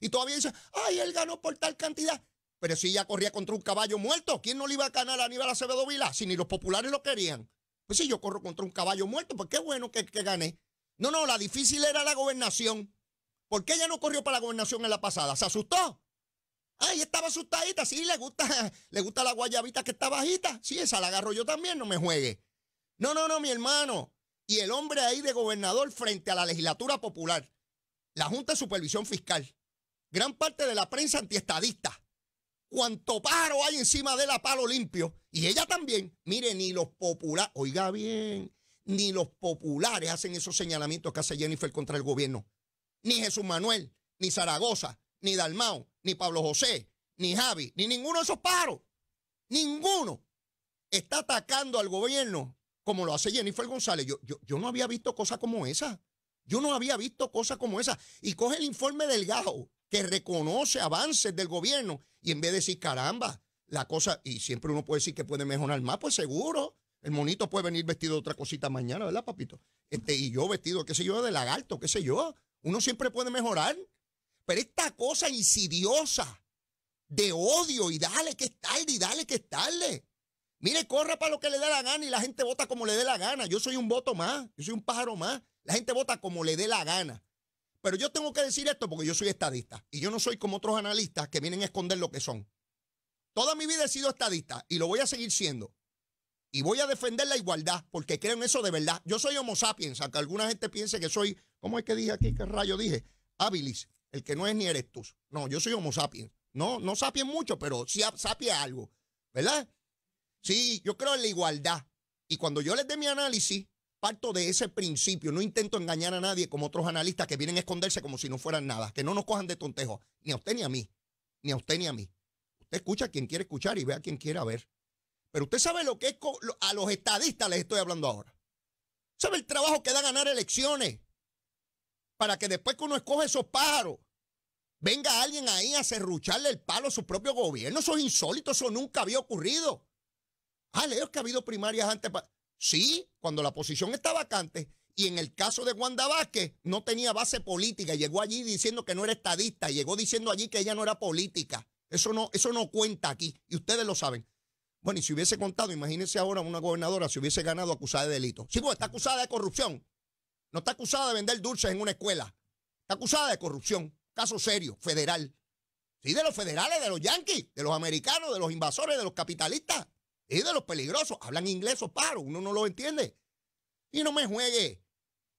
Y todavía dice, ay, él ganó por tal cantidad. Pero si ella corría contra un caballo muerto, ¿quién no le iba a ganar a Aníbal Acevedo Vila? Si ni los populares lo querían. Pues si yo corro contra un caballo muerto, pues qué bueno que, que gané. No, no, la difícil era la gobernación. ¿Por qué ella no corrió para la gobernación en la pasada? ¿Se asustó? Ay, estaba asustadita. Sí, le gusta, le gusta la guayabita que está bajita. Sí, esa la agarro yo también, no me juegue. No, no, no, mi hermano. Y el hombre ahí de gobernador frente a la legislatura popular, la Junta de Supervisión Fiscal, gran parte de la prensa antiestadista. Cuanto paro hay encima de la palo limpio. Y ella también. Mire, ni los populares, oiga bien, ni los populares hacen esos señalamientos que hace Jennifer contra el gobierno. Ni Jesús Manuel, ni Zaragoza, ni Dalmao, ni Pablo José, ni Javi, ni ninguno de esos paros, Ninguno está atacando al gobierno como lo hace Jennifer González. Yo, yo no había visto cosas como esa. Yo no había visto cosas como esa. Y coge el informe del GAO que reconoce avances del gobierno y en vez de decir, caramba, la cosa, y siempre uno puede decir que puede mejorar más, pues seguro. El monito puede venir vestido de otra cosita mañana, ¿verdad, papito? Este, y yo vestido, qué sé yo, de lagarto, qué sé yo. Uno siempre puede mejorar. Pero esta cosa insidiosa de odio y dale que es tarde y dale que es tarde. Mire, corra para lo que le dé la gana y la gente vota como le dé la gana. Yo soy un voto más, yo soy un pájaro más. La gente vota como le dé la gana. Pero yo tengo que decir esto porque yo soy estadista y yo no soy como otros analistas que vienen a esconder lo que son. Toda mi vida he sido estadista y lo voy a seguir siendo. Y voy a defender la igualdad porque creo en eso de verdad. Yo soy homo sapiens, aunque alguna gente piense que soy, ¿cómo es que dije aquí? ¿Qué rayo dije? Habilis, el que no es ni erectus. No, yo soy homo sapiens. No, no sapien mucho, pero sí sapien algo, ¿verdad? Sí, yo creo en la igualdad. Y cuando yo les dé mi análisis, Parto de ese principio, no intento engañar a nadie como otros analistas que vienen a esconderse como si no fueran nada, que no nos cojan de tontejo, ni a usted ni a mí, ni a usted ni a mí. Usted escucha a quien quiere escuchar y ve a quien quiera ver. Pero usted sabe lo que es, a los estadistas les estoy hablando ahora. ¿Sabe el trabajo que da ganar elecciones? Para que después que uno escoge esos pájaros, venga alguien ahí a cerrucharle el palo a su propio gobierno. Eso es insólito, eso nunca había ocurrido. Ah, Leo, que ha habido primarias antes. para... Sí, cuando la posición está vacante. Y en el caso de Wanda Vázquez, no tenía base política. Llegó allí diciendo que no era estadista. Llegó diciendo allí que ella no era política. Eso no, eso no cuenta aquí. Y ustedes lo saben. Bueno, y si hubiese contado, imagínense ahora una gobernadora si hubiese ganado acusada de delito. Sí, pues está acusada de corrupción. No está acusada de vender dulces en una escuela. Está acusada de corrupción. Caso serio, federal. Sí, de los federales, de los yanquis, de los americanos, de los invasores, de los capitalistas. Es de los peligrosos. Hablan inglés o paro. Uno no lo entiende. Y no me juegue.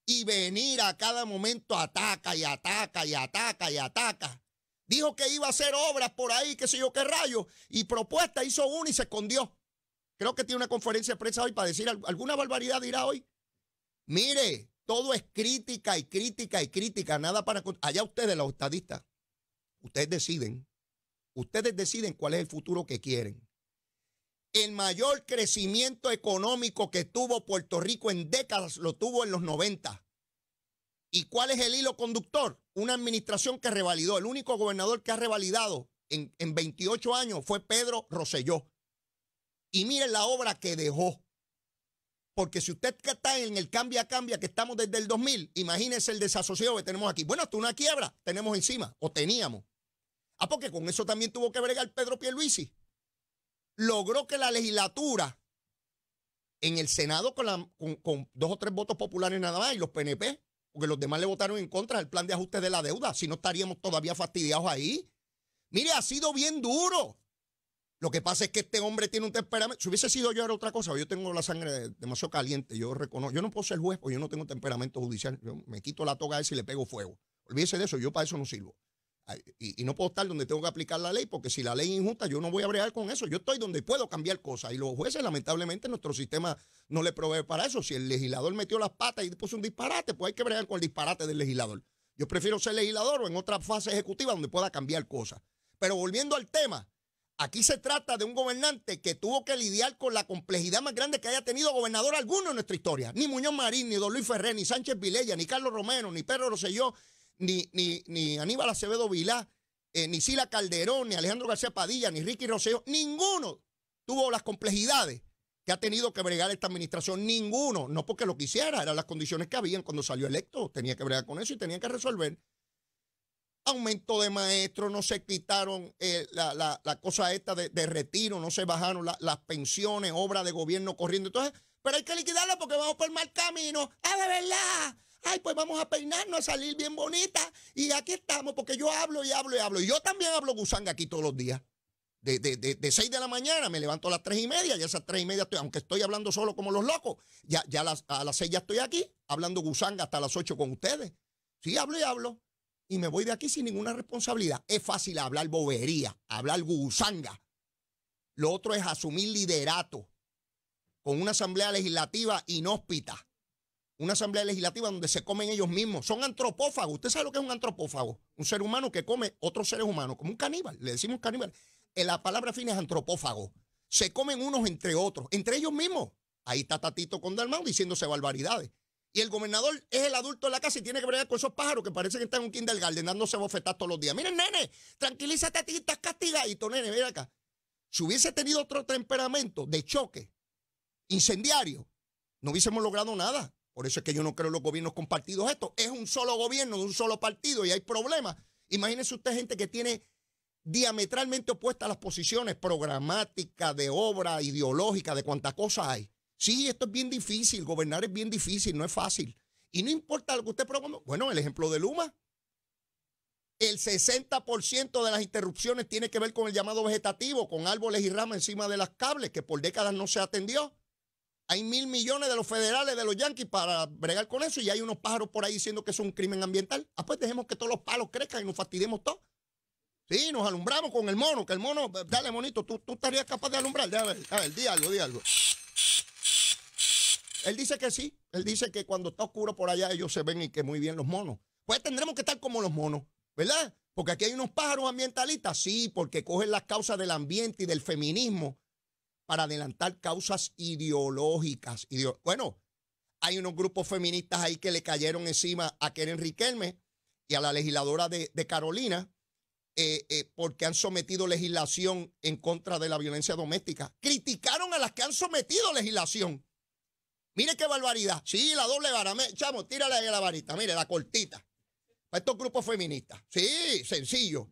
Y venir a cada momento ataca y ataca y ataca y ataca. Dijo que iba a hacer obras por ahí, qué sé yo qué rayo. Y propuesta hizo uno y se escondió. Creo que tiene una conferencia de prensa hoy para decir alguna barbaridad dirá hoy. Mire, todo es crítica y crítica y crítica. Nada para. Allá ustedes, los estadistas. Ustedes deciden. Ustedes deciden cuál es el futuro que quieren. El mayor crecimiento económico que tuvo Puerto Rico en décadas lo tuvo en los 90. ¿Y cuál es el hilo conductor? Una administración que revalidó. El único gobernador que ha revalidado en, 28 años fue Pedro Rosselló. Y miren la obra que dejó. Porque si usted está en el cambia cambia que estamos desde el 2000, imagínese el desasociado que tenemos aquí. Bueno, hasta una quiebra tenemos encima, o teníamos. Ah, porque con eso también tuvo que bregar Pedro Pierluisi logró que la legislatura en el Senado con, dos o tres votos populares nada más y los PNP, porque los demás le votaron en contra del plan de ajuste de la deuda, si no estaríamos todavía fastidiados ahí. Mire, ha sido bien duro. Lo que pasa es que este hombre tiene un temperamento. Si hubiese sido yo era otra cosa, yo tengo la sangre demasiado caliente, yo reconozco. Yo no puedo ser juez porque yo no tengo temperamento judicial. Yo me quito la toga ese y le pego fuego. Olvídese de eso, yo para eso no sirvo y, no puedo estar donde tengo que aplicar la ley, porque si la ley es injusta, yo no voy a bregar con eso. Yo estoy donde puedo cambiar cosas. Y los jueces, lamentablemente, nuestro sistema no le provee para eso. Si el legislador metió las patas y puso un disparate, pues hay que bregar con el disparate del legislador. Yo prefiero ser legislador o en otra fase ejecutiva donde pueda cambiar cosas. Pero volviendo al tema, aquí se trata de un gobernante que tuvo que lidiar con la complejidad más grande que haya tenido gobernador alguno en nuestra historia. Ni Muñoz Marín, ni Don Luis Ferrer, ni Sánchez Vilella, ni Carlos Romero, ni Pedro Rosselló, ni, Aníbal Acevedo Vilá, eh, ni Sila Calderón, ni Alejandro García Padilla, ni Ricky Rosselló, ninguno tuvo las complejidades que ha tenido que bregar esta administración, ninguno, no porque lo quisiera, eran las condiciones que habían cuando salió electo, tenía que bregar con eso y tenía que resolver. Aumento de maestros, no se quitaron eh, la, cosa esta de, retiro, no se bajaron las pensiones, obra de gobierno corriendo. Entonces, pero hay que liquidarla porque vamos por el mal camino. es ah, de verdad ay, pues vamos a peinarnos, a salir bien bonita. Y aquí estamos, porque yo hablo y hablo y hablo. Y yo también hablo gusanga aquí todos los días. De, de, de, 6 de la mañana me levanto a las tres y media, y a esas tres y media estoy, aunque estoy hablando solo como los locos, ya, ya a las 6 ya estoy aquí, hablando gusanga hasta las 8 con ustedes. Sí, hablo y hablo. Y me voy de aquí sin ninguna responsabilidad. Es fácil hablar bobería, hablar gusanga. Lo otro es asumir liderato con una asamblea legislativa inhóspita una asamblea legislativa donde se comen ellos mismos. Son antropófagos. ¿Usted sabe lo que es un antropófago? Un ser humano que come otros seres humanos, como un caníbal. Le decimos caníbal. Eh, la palabra fina es antropófago. Se comen unos entre otros, entre ellos mismos. Ahí está Tatito con Dalmau diciéndose barbaridades. Y el gobernador es el adulto de la casa y tiene que bregar con esos pájaros que parece que están en un kindergarten dándose bofetadas todos los días. Miren, nene, tranquilízate a ti, estás castigadito, nene, Mira acá. Si hubiese tenido otro temperamento de choque incendiario, no hubiésemos logrado nada. Por eso es que yo no creo en los gobiernos compartidos. Esto es un solo gobierno de un solo partido y hay problemas. Imagínense usted gente que tiene diametralmente opuestas las posiciones programáticas, de obra, ideológica, de cuánta cosa hay. Sí, esto es bien difícil, gobernar es bien difícil, no es fácil. Y no importa lo que usted proponga. Bueno, el ejemplo de Luma. El 60% de las interrupciones tiene que ver con el llamado vegetativo, con árboles y ramas encima de las cables, que por décadas no se atendió. Hay mil millones de los federales, de los yanquis para bregar con eso y hay unos pájaros por ahí diciendo que es un crimen ambiental. Ah, pues dejemos que todos los palos crezcan y nos fastidiemos todos. Sí, nos alumbramos con el mono, que el mono, eh, dale monito, tú, estarías capaz de alumbrar. a ver, di algo, algo. Él dice que sí, él dice que cuando está oscuro por allá ellos se ven y que muy bien los monos. Pues tendremos que estar como los monos, ¿verdad? Porque aquí hay unos pájaros ambientalistas, sí, porque cogen las causas del ambiente y del feminismo para adelantar causas ideológicas. bueno, hay unos grupos feministas ahí que le cayeron encima a Keren Riquelme y a la legisladora de, Carolina eh, eh, porque han sometido legislación en contra de la violencia doméstica. Criticaron a las que han sometido legislación. Mire qué barbaridad. Sí, la doble vara. Chamo, tírale ahí a la varita. Mire, la cortita. Para estos grupos feministas. Sí, sencillo.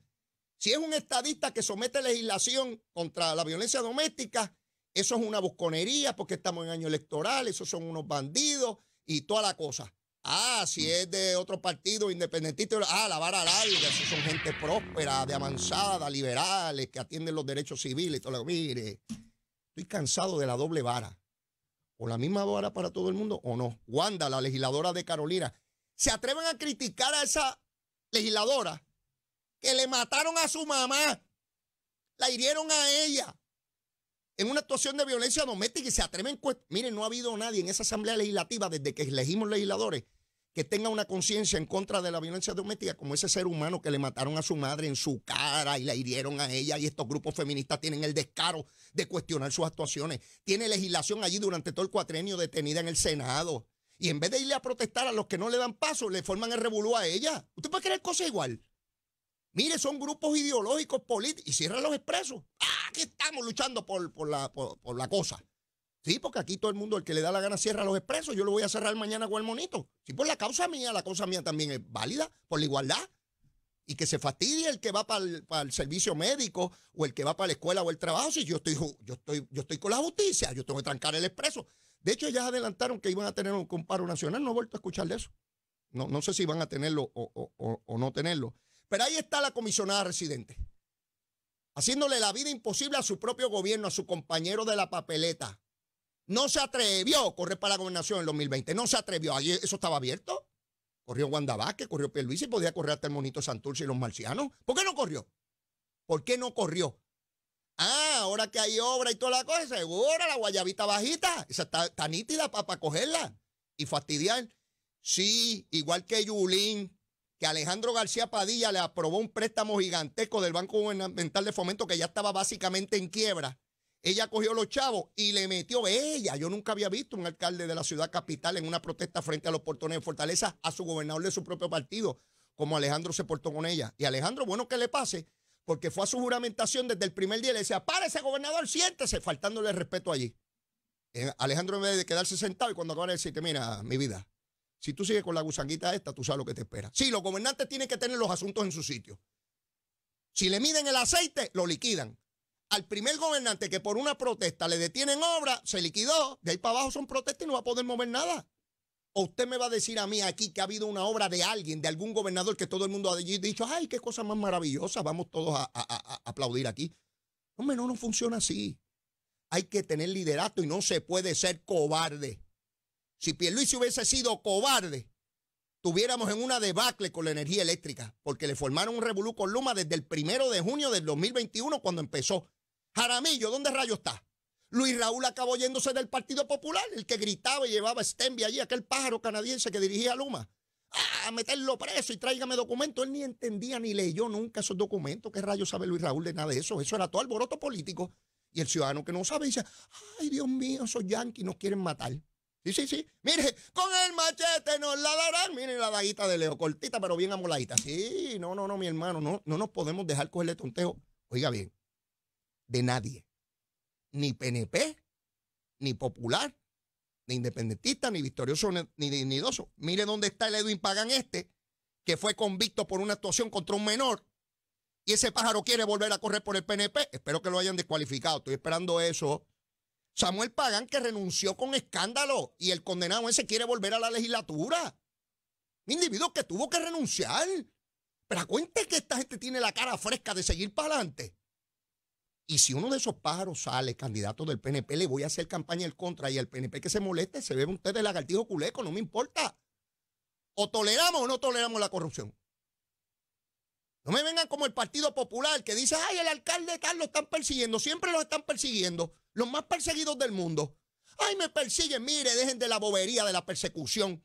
Si es un estadista que somete legislación contra la violencia doméstica, eso es una busconería porque estamos en año electoral, esos son unos bandidos y toda la cosa. Ah, si mm. es de otro partido independentista, ah, la vara larga, esos son gente próspera, de avanzada, liberales, que atienden los derechos civiles y todo Mire, estoy cansado de la doble vara. O la misma vara para todo el mundo o no. Wanda, la legisladora de Carolina, se atreven a criticar a esa legisladora que le mataron a su mamá, la hirieron a ella, en una actuación de violencia doméstica y se atreven. Pues, miren, no ha habido nadie en esa asamblea legislativa desde que elegimos legisladores que tenga una conciencia en contra de la violencia doméstica, como ese ser humano que le mataron a su madre en su cara y la hirieron a ella, y estos grupos feministas tienen el descaro de cuestionar sus actuaciones. Tiene legislación allí durante todo el cuatrenio detenida en el Senado. Y en vez de irle a protestar a los que no le dan paso, le forman el revolú a ella. ¿Usted puede creer cosas igual? Mire, son grupos ideológicos, políticos, y cierran los expresos. ¡Ah, aquí estamos luchando por, la, cosa. Sí, porque aquí todo el mundo, el que le da la gana, cierra los expresos. Yo lo voy a cerrar mañana con el monito. Sí, por pues la causa mía, la causa mía también es válida, por la igualdad. Y que se fastidie el que va para el, servicio médico, o el que va para la escuela o el trabajo. Si yo estoy, yo estoy, con la justicia, yo tengo que trancar el expreso. De hecho, ya adelantaron que iban a tener un comparo nacional. No he vuelto a escuchar de eso. No, sé si van a tenerlo o no tenerlo. Pero ahí está la comisionada residente, haciéndole la vida imposible a su propio gobierno, a su compañero de la papeleta. No se atrevió a correr para la gobernación en 2020, no se atrevió. eso estaba abierto. Corrió Wanda Vázquez, corrió Pierluisi, podía correr hasta el monito Santurce y los marcianos. ¿Por qué no corrió? ¿Por qué no corrió? Ah, ahora que hay obra y toda la cosa, segura la guayabita bajita. Esa está, tan nítida para cogerla y fastidiar. Sí, igual que Yulín, que Alejandro García Padilla le aprobó un préstamo gigantesco del Banco Gubernamental de Fomento que ya estaba básicamente en quiebra. Ella cogió los chavos y le metió ella. Yo nunca había visto un alcalde de la ciudad capital en una protesta frente a los portones de Fortaleza a su gobernador de su propio partido, como Alejandro se portó con ella. Y Alejandro, bueno que le pase, porque fue a su juramentación desde el primer día y le decía, párese gobernador, siéntese, faltándole respeto allí. Eh, Alejandro en vez de quedarse sentado y cuando de decirte, mira, mi vida, si tú sigues con la gusanguita esta, tú sabes lo que te espera. Sí, los gobernantes tienen que tener los asuntos en su sitio. Si le miden el aceite, lo liquidan. Al primer gobernante que por una protesta le detienen obra, se liquidó. De ahí para abajo son protestas y no va a poder mover nada. ¿O usted me va a decir a mí aquí que ha habido una obra de alguien, de algún gobernador que todo el mundo ha dicho, ay, qué cosa más maravillosa, vamos todos a, aplaudir aquí? Hombre, no, no funciona así. Hay que tener liderazgo y no se puede ser cobarde. Si Pierluisi hubiese sido cobarde, tuviéramos en una debacle con la energía eléctrica, porque le formaron un revolú con Luma desde el primero de junio del 2021 cuando empezó. Jaramillo, ¿dónde rayo está? Luis Raúl acabó yéndose del Partido Popular, el que gritaba y llevaba Stenby allí, aquel pájaro canadiense que dirigía a Luma. Ah, a meterlo preso y tráigame documentos. Él ni entendía ni leyó nunca esos documentos. ¿Qué rayos sabe Luis Raúl de nada de eso? Eso era todo alboroto político. Y el ciudadano que no sabe dice, ay Dios mío, esos yanquis nos quieren matar. Sí, sí, sí. Mire, con el machete nos la darán. Mire la daguita de Leo, cortita pero bien amoladita. Sí, no, no, no, mi hermano, no, no nos podemos dejar cogerle tontejo. Oiga bien, de nadie. Ni PNP, ni popular, ni independentista, ni victorioso, ni dignidoso. Mire dónde está el Edwin Pagan este, que fue convicto por una actuación contra un menor y ese pájaro quiere volver a correr por el PNP, espero que lo hayan descualificado. Estoy esperando eso. Samuel Pagán que renunció con escándalo y el condenado ese quiere volver a la legislatura. Un individuo que tuvo que renunciar. Pero cuente que esta gente tiene la cara fresca de seguir para adelante. Y si uno de esos pájaros sale candidato del PNP, le voy a hacer campaña en contra y al PNP que se moleste, se bebe usted de lagartijo culeco, no me importa. O toleramos o no toleramos la corrupción. No me vengan como el Partido Popular que dice, ay, el alcalde Carlos están persiguiendo, siempre los están persiguiendo los más perseguidos del mundo. Ay, me persiguen, mire, dejen de la bobería, de la persecución.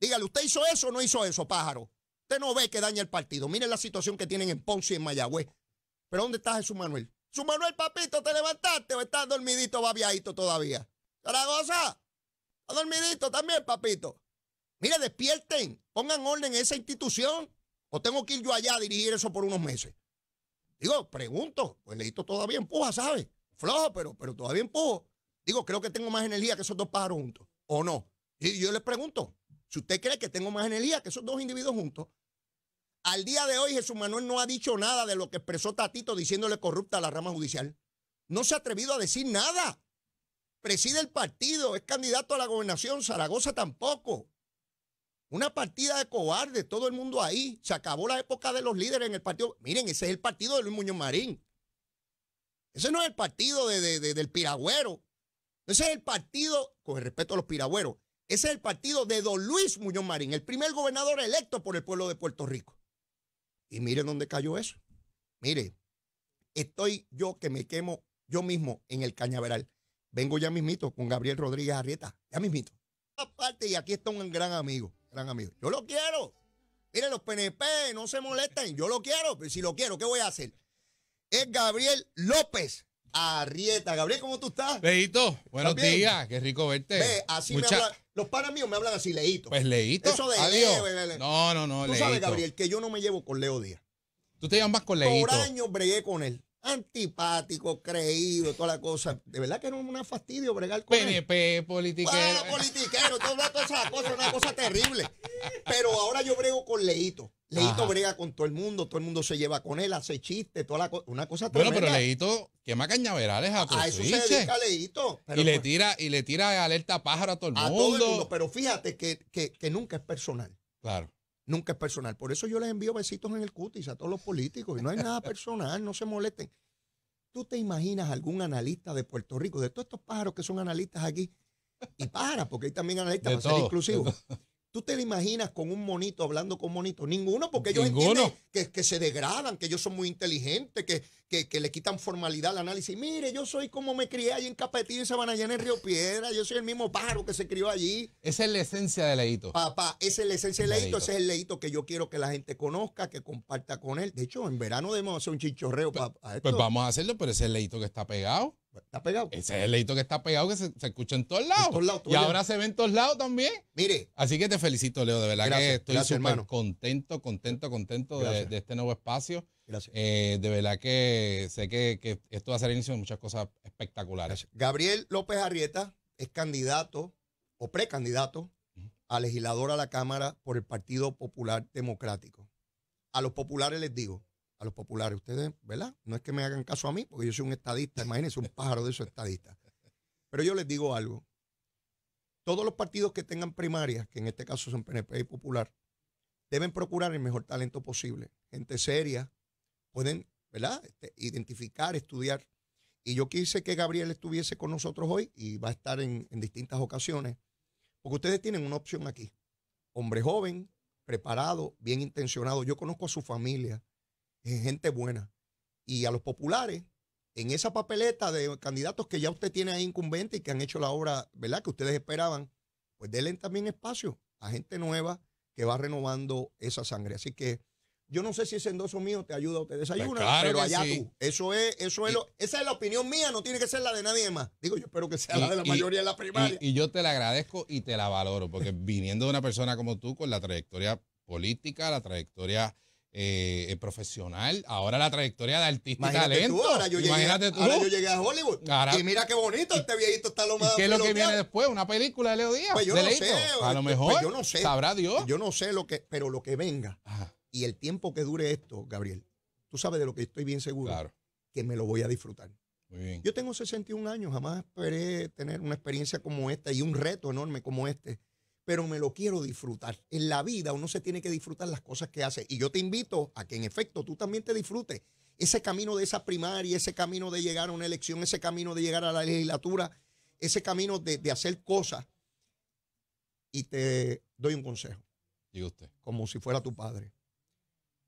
Dígale, ¿usted hizo eso o no hizo eso, pájaro? Usted no ve que daña el partido. Mire la situación que tienen en Ponce y en Mayagüez. Pero ¿dónde está Jesús Manuel? Jesús Manuel, papito, ¿te levantaste o estás dormidito, babiadito todavía? Zaragoza, ¿estás dormidito también, papito? Mire, despierten, pongan orden en esa institución. O tengo que ir yo allá a dirigir eso por unos meses. Digo, pregunto, pues leíto todavía empuja, ¿sabe? Flojo, pero, pero todavía empujo. Digo, creo que tengo más energía que esos dos pájaros juntos, ¿o no? Y yo les pregunto, si usted cree que tengo más energía que esos dos individuos juntos, al día de hoy Jesús Manuel no ha dicho nada de lo que expresó Tatito diciéndole corrupta a la rama judicial. No se ha atrevido a decir nada. Preside el partido, es candidato a la gobernación, Zaragoza tampoco. Una partida de cobarde, todo el mundo ahí. Se acabó la época de los líderes en el partido. Miren, ese es el partido de Luis Muñoz Marín. Ese no es el partido del piragüero. Ese es el partido, con el respeto a los piragüeros, ese es el partido de don Luis Muñoz Marín, el primer gobernador electo por el pueblo de Puerto Rico. Y miren dónde cayó eso. Mire, estoy yo que me quemo yo mismo en el cañaveral. Vengo ya mismito con Gabriel Rodríguez Arrieta, ya mismito. Aparte, y aquí está un gran amigo, gran amigo. Yo lo quiero. Miren, los PNP no se molesten, yo lo quiero, pero si lo quiero, ¿qué voy a hacer? es Gabriel López. Arrieta. Gabriel, ¿cómo tú estás? Leito, buenos días, qué rico verte. así me hablan, los panas míos me hablan así, Leito. Pues Leito. Eso de Adiós. Leo, eh, No, no, no, Tú sabes, Gabriel, que yo no me llevo con Leo Díaz. Tú te llamas con Leito. Por años bregué con él. Antipático, creído, toda la cosa. De verdad que no un fastidio bregar con PNP, él. politiquero. Bueno, politiquero, toda esa cosa, una cosa terrible. Pero ahora yo brego con Leito. Leito brega con todo el mundo, todo el mundo se lleva con él, hace chiste, toda una cosa tremenda. Bueno, pero Leito quema cañaverales a tu A eso se Leito. y, le pues tira, y le tira alerta pájaro a todo el mundo. A todo el mundo, pero fíjate que, nunca es personal. Claro. Nunca es personal. Por eso yo les envío besitos en el cutis a todos los políticos. Y no hay nada personal, no se molesten. ¿Tú te imaginas algún analista de Puerto Rico, de todos estos pájaros que son analistas aquí? Y pájaros, porque hay también analistas, de para ser inclusivos ¿Tú te lo imaginas con un monito hablando con monito? Ninguno, porque ellos entienden que, que, se degradan, que ellos son muy inteligentes, que, que, le quitan formalidad al análisis. Mire, yo soy como me crié allí en Capetillo, en Sabana en Río Piedra. Yo soy el mismo pájaro que se crió allí. Esa es la esencia del Leito Papá, esa es la esencia del Leito Ese es el Leito que yo quiero que la gente conozca, que comparta con él. De hecho, en verano debemos hacer un chichorreo. Pues, pues vamos a hacerlo, pero ese es el Leito que está pegado. Pues, está pegado. Ese es el leito que está pegado, que se, escucha en todos lados. y ahora se ve en todos lados también. Mire. Así que te felicito, Leo. De verdad que estoy súper contento, contento, contento de, de, este nuevo espacio. Eh, de verdad que sé que, esto va a ser el inicio de muchas cosas espectaculares. Gabriel López Arrieta es candidato o precandidato a legislador a la Cámara por el Partido Popular Democrático. A los populares les digo, a los populares, ustedes, ¿verdad? No es que me hagan caso a mí, porque yo soy un estadista, imagínense, un pájaro de esos estadistas. Pero yo les digo algo. Todos los partidos que tengan primarias, que en este caso son PNP y Popular, deben procurar el mejor talento posible. Gente seria, pueden ¿verdad? Este, identificar, estudiar. Y yo quise que Gabriel estuviese con nosotros hoy y va a estar en, distintas ocasiones, porque ustedes tienen una opción aquí. Hombre joven, preparado, bien intencionado. Yo conozco a su familia, es eh, gente buena. Y a los populares, en esa papeleta de candidatos que ya usted tiene ahí incumbente y que han hecho la obra, ¿verdad? Que ustedes esperaban, pues denle también espacio a gente nueva que va renovando esa sangre. Así que yo no sé si ese endoso mío te ayuda o te pues desayuna, pero allá tú. Eso es, eso es lo, esa es la opinión mía, no tiene que ser la de nadie más. Digo, yo espero que sea la de la mayoría en la primaria. Y, yo te la agradezco y te la valoro, porque viniendo de una persona como tú, con la trayectoria política, la trayectoria eh, eh, profesional, ahora la trayectoria de artista Imagínate talento. Tú, yo Imagínate llegué, tú. Ahora yo llegué a Hollywood. y mira qué bonito este viejito está lo más. ¿Qué es lo que viene después? ¿Una película de Leo Díaz? Pues yo no sé, A lo eh, mejor. Pues sabrá Dios. Yo no sé lo que, pero lo que venga. Ajá y el tiempo que dure esto, Gabriel, tú sabes de lo que estoy bien seguro, que me lo voy a disfrutar. Yo tengo 61 años, jamás esperé tener una experiencia como esta y un reto enorme como este, pero me lo quiero disfrutar. En la vida uno se tiene que disfrutar las cosas que hace. Y yo te invito a que en efecto tú también te disfrutes ese camino de esa primaria, ese camino de llegar a una elección, ese camino de llegar a la legislatura, ese camino de, hacer cosas. Y te doy un consejo. Y usted. Como si fuera tu padre.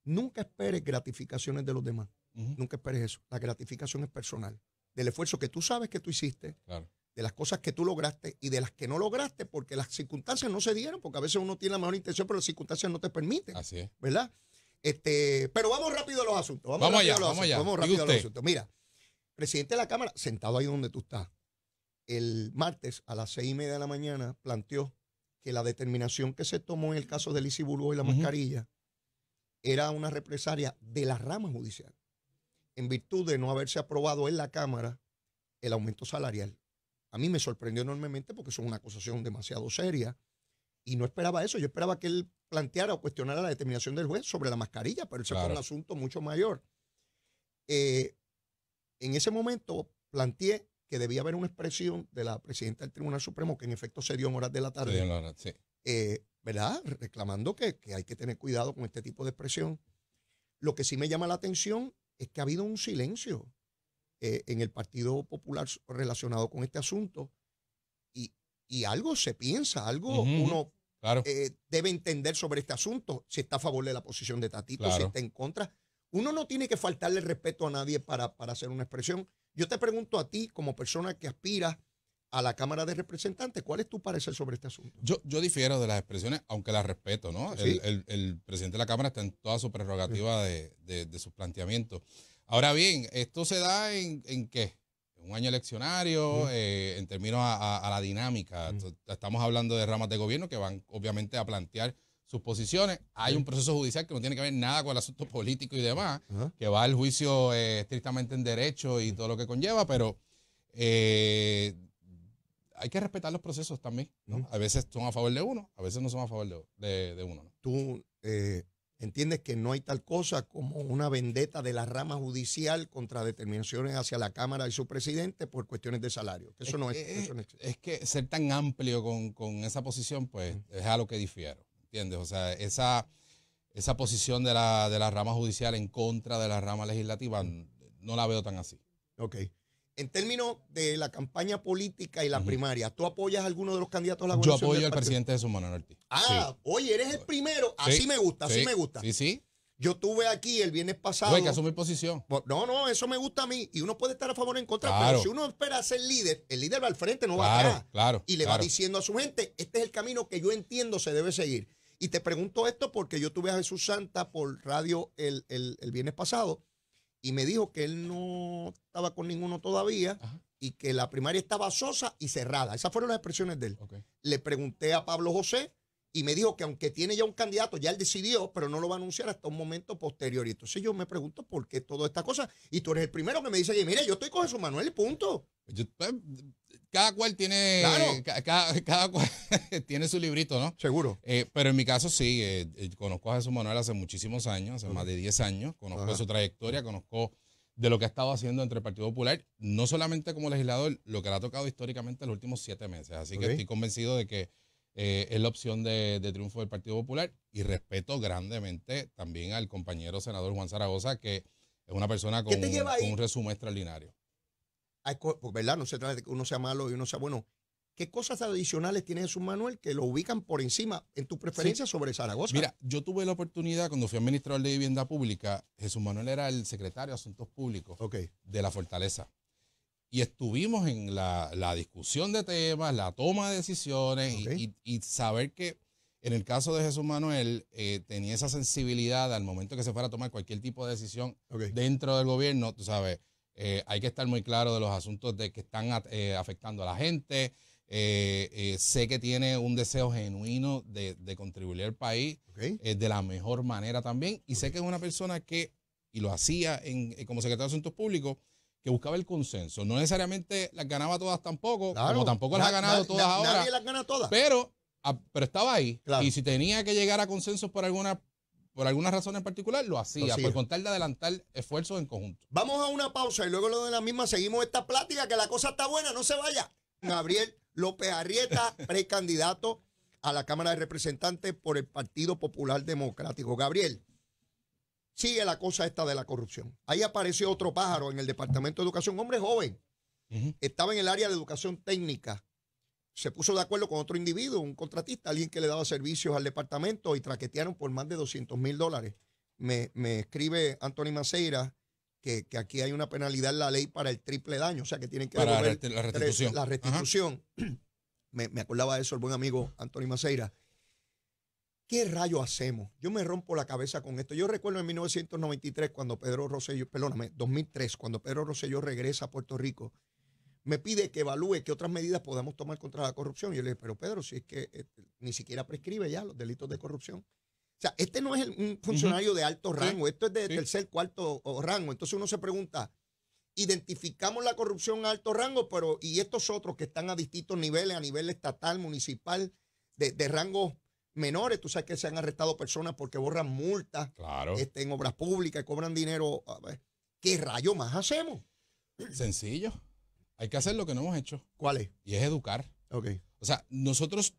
Nunca esperes gratificaciones de los demás. Nunca esperes eso. La gratificación es personal. Del esfuerzo que tú sabes que tú hiciste, de las cosas que tú lograste y de las que no lograste porque las circunstancias no se dieron, porque a veces uno tiene la mejor intención, pero las circunstancias no te permiten. Así es. ¿Verdad? Este, pero vamos rápido a los asuntos. Vamos, allá, vamos allá. Vamos rápido a los asuntos. Mira, presidente de la Cámara, sentado ahí donde tú estás, el martes a las seis y media de la mañana planteó que la determinación que se tomó en el caso de Lizzie y la mascarilla era una represalia de la rama judicial, en virtud de no haberse aprobado en la Cámara el aumento salarial. A mí me sorprendió enormemente porque es una acusación demasiado seria y no esperaba eso. Yo esperaba que él planteara o cuestionara la determinación del juez sobre la mascarilla, pero ese fue un asunto mucho mayor. Eh, en ese momento planteé que debía haber una expresión de la presidenta del Tribunal Supremo que en efecto se dio en horas de la tarde. Eh, ¿verdad? Reclamando que, hay que tener cuidado con este tipo de expresión. Lo que sí me llama la atención es que ha habido un silencio eh, en el Partido Popular relacionado con este asunto y, algo se piensa, algo uno eh, debe entender sobre este asunto, si está a favor de la posición de Tatito, si está en contra. Uno no tiene que faltarle respeto a nadie para, para hacer una expresión. Yo te pregunto a ti, como persona que aspira a la Cámara de Representantes. ¿Cuál es tu parecer sobre este asunto? Yo, yo difiero de las expresiones, aunque las respeto, ¿no? El, presidente de la Cámara está en toda su prerrogativa de, de, de, sus planteamientos. Ahora bien, ¿esto se da en, en qué? un año eleccionario, eh, en términos a, la dinámica. Estamos hablando de ramas de gobierno que van obviamente a plantear sus posiciones. Hay un proceso judicial que no tiene que ver nada con el asunto político y demás, que va al juicio eh, estrictamente en derecho y todo lo que conlleva, pero eh, hay que respetar los procesos también, ¿no? A veces son a favor de uno, a veces no son a favor de, uno. Tú eh, entiendes que no hay tal cosa como una vendetta de la rama judicial contra determinaciones hacia la Cámara y su presidente por cuestiones de salario. eso, no, es, Es que ser tan amplio con, esa posición, pues es a lo que difiero, ¿entiendes? O sea, esa, esa posición de la, de la rama judicial en contra de la rama legislativa, no la veo tan así. Ok. En términos de la campaña política y la primaria, ¿tú apoyas a alguno de los candidatos a la gobernación? Yo apoyo al presidente de Manuel Ortiz. Ah, oye, eres el primero. Así me gusta, así me gusta. Sí, sí. Yo tuve aquí el viernes pasado. Hay que asumir posición. Pues, no, no, eso me gusta a mí. Y uno puede estar a favor o en contra, pero si uno espera ser líder, el líder va al frente, no va atrás. Claro. Y le va diciendo a su gente: este es el camino que yo entiendo se debe seguir. Y te pregunto esto porque yo tuve a Jesús Santa por radio el, el viernes pasado y me dijo que él no estaba con ninguno todavía y que la primaria estaba sosa y cerrada. Esas fueron las expresiones de él. Le pregunté a Pablo José y me dijo que aunque tiene ya un candidato, ya él decidió, pero no lo va a anunciar hasta un momento posterior. Y entonces yo me pregunto por qué toda esta cosa. Y tú eres el primero que me dice, mira yo estoy con Jesús Manuel, punto. Pues, cada cual tiene tiene su librito, ¿no? Seguro. Eh, pero en mi caso sí, eh, eh, conozco a Jesús Manuel hace muchísimos años, hace más de 10 años, conozco su trayectoria, conozco de lo que ha estado haciendo entre el Partido Popular, no solamente como legislador, lo que le ha tocado históricamente los últimos siete meses. Así que estoy convencido de que eh, es la opción de, triunfo del Partido Popular y respeto grandemente también al compañero senador Juan Zaragoza, que es una persona con, un, resumen extraordinario. Pues, ¿Verdad? No se trata que uno sea malo y uno sea bueno. ¿Qué cosas adicionales tiene Jesús Manuel que lo ubican por encima en tu preferencia sobre Zaragoza? Mira, yo tuve la oportunidad cuando fui administrador de vivienda pública, Jesús Manuel era el secretario de Asuntos Públicos de la Fortaleza y estuvimos en la, discusión de temas, la toma de decisiones y, saber que en el caso de Jesús Manuel eh, tenía esa sensibilidad al momento que se fuera a tomar cualquier tipo de decisión dentro del gobierno, tú sabes, eh, hay que estar muy claro de los asuntos de que están eh, afectando a la gente. sé que tiene un deseo genuino de, contribuir al país de la mejor manera también. Y sé que es una persona que, y lo hacía en, como secretario de Asuntos Públicos, que buscaba el consenso. No necesariamente las ganaba todas tampoco, como tampoco las ha ganado todas ahora. Nadie las gana todas. Pero, ah, pero estaba ahí. Y si tenía que llegar a consensos por alguna, por alguna razón en particular, lo hacía, por contar de adelantar esfuerzos en conjunto. Vamos a una pausa y luego lo de la misma seguimos esta plática, que la cosa está buena, no se vaya. Gabriel López Arrieta, precandidato a la Cámara de Representantes por el Partido Popular Democrático. Gabriel sigue la cosa esta de la corrupción. Ahí apareció otro pájaro en el Departamento de Educación, hombre joven, estaba en el área de educación técnica, se puso de acuerdo con otro individuo, un contratista, alguien que le daba servicios al departamento y traquetearon por más de 200 mil dólares. Me, escribe Anthony Maceira que, aquí hay una penalidad en la ley para el triple daño, o sea que tienen que la restitución. la restitución. Me, me, acordaba de eso el buen amigo Anthony Maceira. ¿Qué rayo hacemos? Yo me rompo la cabeza con esto. Yo recuerdo en 1993 cuando Pedro Rosselló, perdóname, 2003, cuando Pedro Rosselló regresa a Puerto Rico, me pide que evalúe qué otras medidas podamos tomar contra la corrupción. Y yo le dije, pero Pedro, si es que eh, ni siquiera prescribe ya los delitos de corrupción. O sea, este no es un funcionario de alto rango, esto es de tercer, cuarto rango. Entonces uno se pregunta, identificamos la corrupción a alto rango, pero ¿y estos otros que están a distintos niveles, a nivel estatal, municipal, de, rango menores. Tú sabes que se han arrestado personas porque borran multas claro. Este, en obras públicas, cobran dinero. ¿Qué rayo más hacemos? Sencillo. Hay que hacer lo que no hemos hecho. ¿Cuál es? Y es educar. Okay. O sea, nosotros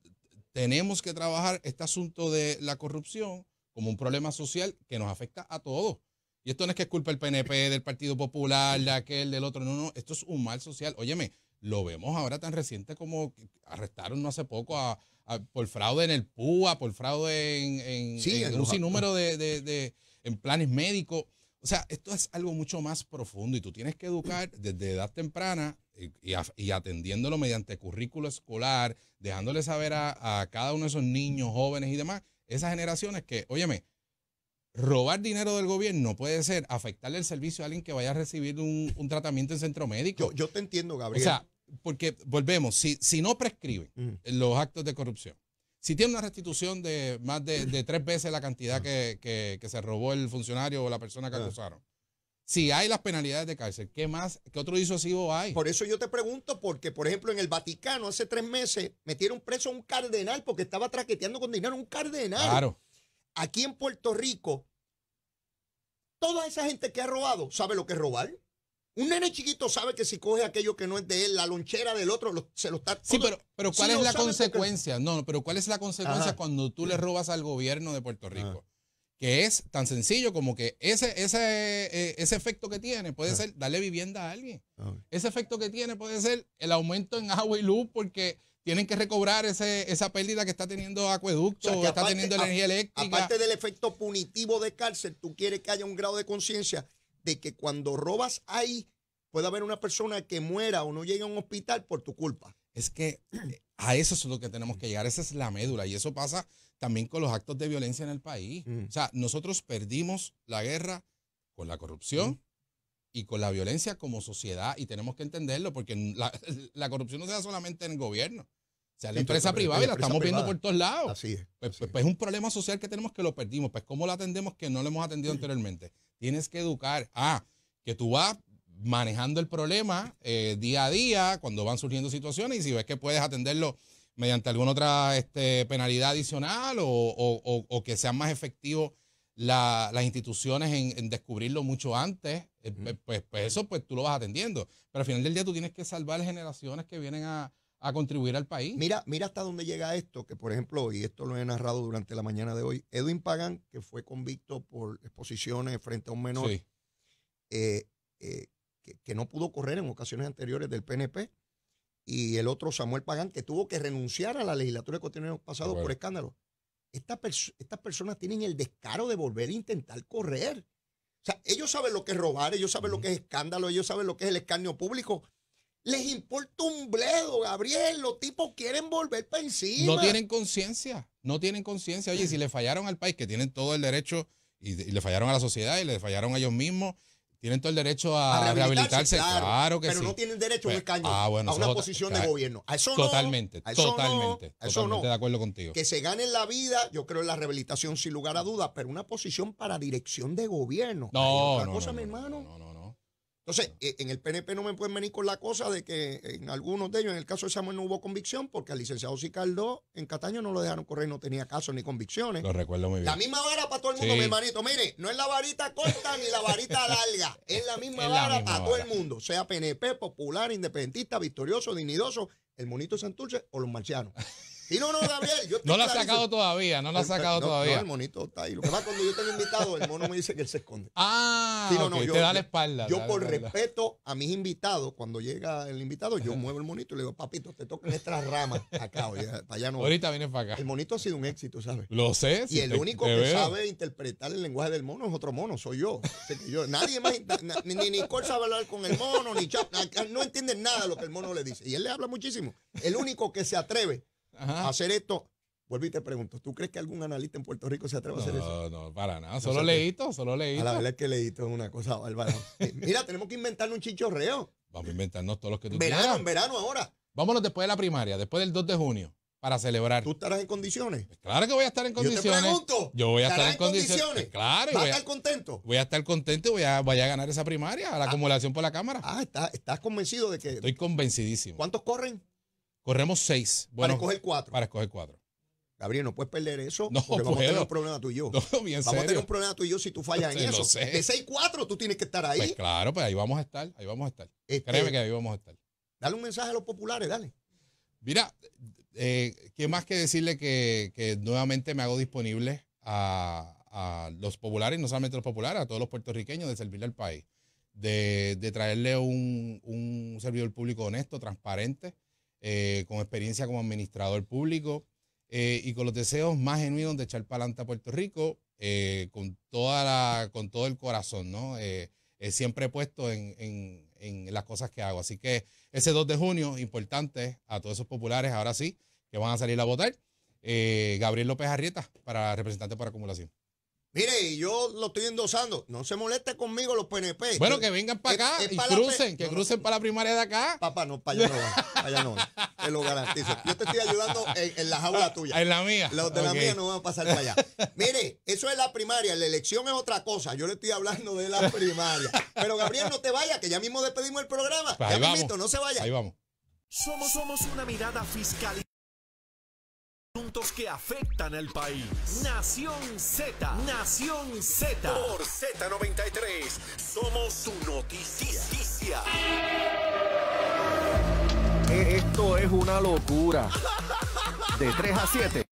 tenemos que trabajar este asunto de la corrupción como un problema social que nos afecta a todos. Y esto no es que es culpa del PNP, del Partido Popular, de aquel, del otro. No, no, esto es un mal social. Óyeme, lo vemos ahora tan reciente como arrestaron no hace poco a, por fraude en el PUA, por fraude en, un sinnúmero de, en planes médicos. O sea, esto es algo mucho más profundo y tú tienes que educar desde edad temprana y, y atendiéndolo mediante currículo escolar, dejándole saber a, cada uno de esos niños, jóvenes y demás, esas generaciones que, óyeme, robar dinero del gobierno puede ser afectarle el servicio a alguien que vaya a recibir un, tratamiento en centro médico. Yo, yo te entiendo, Gabriel. O sea, porque volvemos, si, no prescriben mm. los actos de corrupción, si tiene una restitución de más de, tres veces la cantidad ah. que, se robó el funcionario o la persona que ah. acusaron, si hay las penalidades de cárcel, ¿qué más? ¿Qué otro disuasivo hay? Por eso yo te pregunto, porque por ejemplo en el Vaticano hace tres meses metieron preso a un cardenal porque estaba traqueteando con dinero a un cardenal. Claro. Aquí en Puerto Rico, toda esa gente que ha robado sabe lo que es robar. Un nene chiquito sabe que si coge aquello que no es de él, la lonchera del otro se lo está. Sí, pero, pero ¿cuál es la consecuencia? No, pero ¿cuál es la consecuencia cuando tú le robas al gobierno de Puerto Rico? Que es tan sencillo como que ese, ese, eh, ese efecto que tiene puede ser darle vivienda a alguien. Ese efecto que tiene puede ser el aumento en agua y luz porque tienen que recobrar esa pérdida que está teniendo acueducto, o que está teniendo energía eléctrica. Aparte del efecto punitivo de cárcel, tú quieres que haya un grado de conciencia de que cuando robas ahí puede haber una persona que muera o no llegue a un hospital por tu culpa. Es que eh, a eso es lo que tenemos que llegar, esa es la médula y eso pasa también con los actos de violencia en el país. Mm. O sea, nosotros perdimos la guerra con la corrupción mm. y con la violencia como sociedad y tenemos que entenderlo porque la, la corrupción no se da solamente en el gobierno, sea, la empresa privada y la, estamos viendo por todos lados. Así pues, pues, es. Pues, es. un problema social que tenemos que lo perdimos. Pues, ¿cómo lo atendemos que no lo hemos atendido anteriormente? Tienes que educar. a ah, que tú vas manejando el problema eh, día a día, cuando van surgiendo situaciones, y si ves que puedes atenderlo mediante alguna otra este, penalidad adicional o, que sean más efectivos las instituciones en, descubrirlo mucho antes, eh, pues, pues, eso pues tú lo vas atendiendo. Pero al final del día tú tienes que salvar generaciones que vienen a, a contribuir al país. Mira, mira hasta dónde llega esto, que por ejemplo, y esto lo he narrado durante la mañana de hoy, Edwin Pagán, que fue convicto por exposiciones frente a un menor, eh, eh, que, no pudo correr en ocasiones anteriores del PNP, y el otro Samuel Pagán, que tuvo que renunciar a la legislatura de contenido pasado por escándalo. estas personas tienen el descaro de volver a intentar correr. O sea, ellos saben lo que es robar, ellos saben lo que es escándalo, ellos saben lo que es el escarnio público les importa un bledo, Gabriel. Los tipos quieren volver para encima. No tienen conciencia, no tienen conciencia. Oye, si le fallaron al país, que tienen todo el derecho, y, le fallaron a la sociedad y le fallaron a ellos mismos, tienen todo el derecho a, rehabilitarse. Claro, que sí. Pero no tienen derecho a pues, ah, a una posición de gobierno. A eso totalmente, no, totalmente, eso totalmente no. de acuerdo contigo. Que se gane la vida, yo creo en la rehabilitación sin lugar a dudas, pero una posición para dirección de gobierno. No, no, no. Entonces, eh, en el PNP no me pueden venir con la cosa de que en algunos de ellos, en el caso de Samuel, no hubo convicción, porque al licenciado Sicardo en Cataño no lo dejaron correr, no tenía caso ni convicciones. Lo recuerdo muy bien. La misma vara para todo el mundo, mi hermanito. Mire, no es la varita corta ni la varita larga, es la misma vara para todo el mundo, sea PNP, popular, independentista, victorioso, dignidoso, el monito Santurce o los marcianos. no, no, no la ha sacado todavía, no la ha sacado todavía. el monito está ahí. Lo que pasa cuando yo tengo invitado, el mono me dice que él se esconde. Ah, no, yo, te da la espalda. Yo, por respeto a mis invitados, cuando llega el invitado, yo muevo el monito y le digo, papito, te toca estas ramas acá, oye, para allá no. Ahorita vienes para acá. El monito ha sido un éxito, ¿sabes? Lo sé. y el único que sabe interpretar el lenguaje del mono es otro mono, soy yo. nadie más, ni, ni, Nicole sabe hablar con el mono, ni Chap, no entienden nada de lo que el mono le dice. Y él le habla muchísimo. El único que se atreve hacer esto. Vuelvo y te pregunto, ¿tú crees que algún analista en Puerto Rico se atreva a hacer eso? No, no, para nada. Solo leíto, solo leíto. A la verdad es que leíto es una cosa bárbara. Mira, tenemos que inventarnos un chichorreo. Vamos a inventarnos todos los que tú verano, quieras. Verano, verano ahora. Vámonos después de la primaria, después del 2 de junio, para celebrar. ¿Tú estarás en condiciones? Pues claro que voy a estar en condiciones. Yo te pregunto. Yo voy a estar en, condiciones. Pues claro. ¿Vas a estar contento? Voy a estar contento y voy a, a ganar esa primaria, a la ah. acumulación por la Cámara. Ah, estás convencido de que...? Estoy convencidísimo. ¿Cuántos corren? Corremos seis. Bueno, para escoger cuatro. Para escoger cuatro. Gabriel, no puedes perder eso no, porque vamos a tener un problema tú y yo. No, bien vamos a tener un problema tú y yo si tú fallas en eso. De seis, cuatro, tú tienes que estar ahí. Pues claro, pues ahí vamos a estar, ahí vamos a estar. Este, Créeme que ahí vamos a estar. Dale un mensaje a los populares, dale. Mira, eh, ¿qué más que decirle que, que nuevamente me hago disponible a, a, los populares, no solamente a los populares, a todos los puertorriqueños de servirle al país, de, de traerle un, un servidor público honesto, transparente, eh, con experiencia como administrador público eh, y con los deseos más genuinos de echar para a Puerto Rico eh, con, toda la, con todo el corazón, ¿no? siempre puesto en, las cosas que hago. Así que ese 2 de junio, importante a todos esos populares, ahora sí, que van a salir a votar. Gabriel López Arrieta, para representante por acumulación. Mire, yo lo estoy endosando. No se moleste conmigo los PNP. Bueno, que vengan para acá y crucen, que crucen para la primaria de acá. Papá, no, para allá no allá no Te lo garantizo. Yo te estoy ayudando en, la jaula tuya. En la mía. Los de la mía no van a pasar para allá. Mire, eso es la primaria. La elección es otra cosa. Yo le estoy hablando de la primaria. Pero Gabriel, no te vayas, que ya mismo despedimos el programa. Pues ya mismo, no se vaya. Ahí vamos. Somos, somos una mirada fiscal que afectan al país. Nación Z, Nación Z. Por Z93, somos su noticia. Eh, esto es una locura. De 3 a 7.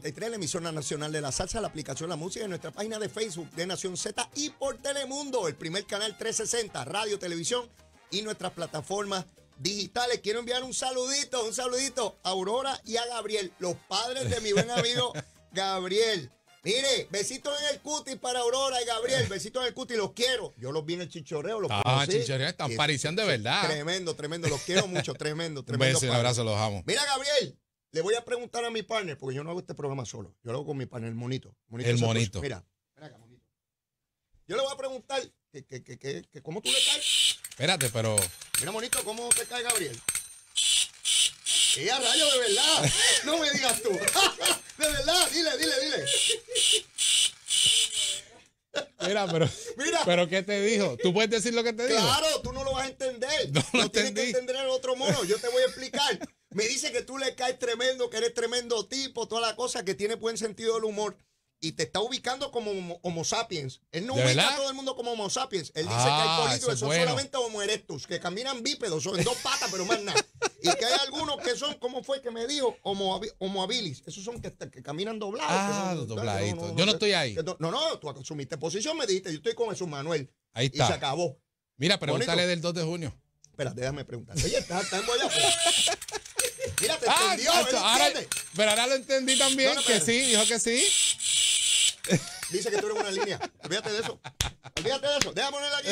33, la emisora nacional de la salsa, la aplicación La Música, en nuestra página de Facebook de Nación Z y por Telemundo, el primer canal 360, radio, televisión y nuestras plataformas digitales. Quiero enviar un saludito, un saludito a Aurora y a Gabriel, los padres de mi buen amigo Gabriel. Mire, besitos en el cuti para Aurora y Gabriel, besitos en el cuti, los quiero. Yo los vi en el chichorreo los Ah, Chichorreo están de verdad. Tremendo, tremendo, los quiero mucho, tremendo, tremendo. Un beso un abrazo, los amo. Mira, Gabriel, le voy a preguntar a mi partner, porque yo no hago este programa solo. Yo lo hago con mi partner, el monito. el monito. Mira, mira acá, monito. Yo le voy a preguntar que, que, que, que, cómo tú le caes. Espérate, pero. Mira, monito, ¿cómo te cae Gabriel? ¡Ella rayo, de verdad! No me digas tú. de verdad, dile, dile, dile. Mira, pero. Mira. ¿Pero qué te dijo? ¿Tú puedes decir lo que te dijo? Claro, tú no lo vas a entender. No lo, lo tienes que entender el otro mono. Yo te voy a explicar. Me dice que tú le caes tremendo, que eres tremendo tipo, toda la cosa, que tiene buen sentido del humor. Y te está ubicando como homo, sapiens. Él no ubica a todo el mundo como homo sapiens. Él dice que hay ah, políticos que son solamente homo erectus, que caminan bípedos, son dos patas, pero más nada. y que hay algunos que son, ¿cómo fue que me dijo? Homo, habilis. Esos son que, caminan doblados. Ah, dobladitos. yo no estoy ahí. No, no, tú asumiste posición, me dijiste, yo estoy con Jesús Manuel. Ahí está. Y se acabó. Mira, pregúntale del 2 de junio. Espérate, déjame preguntar. Oye, está, en Mira, te ah, entendió. Ah, ahora, pero ahora lo entendí también, que sí, dijo que sí. Dice que tú eres una línea. Olvídate de eso. Olvídate de eso. Déjame ponerla aquí.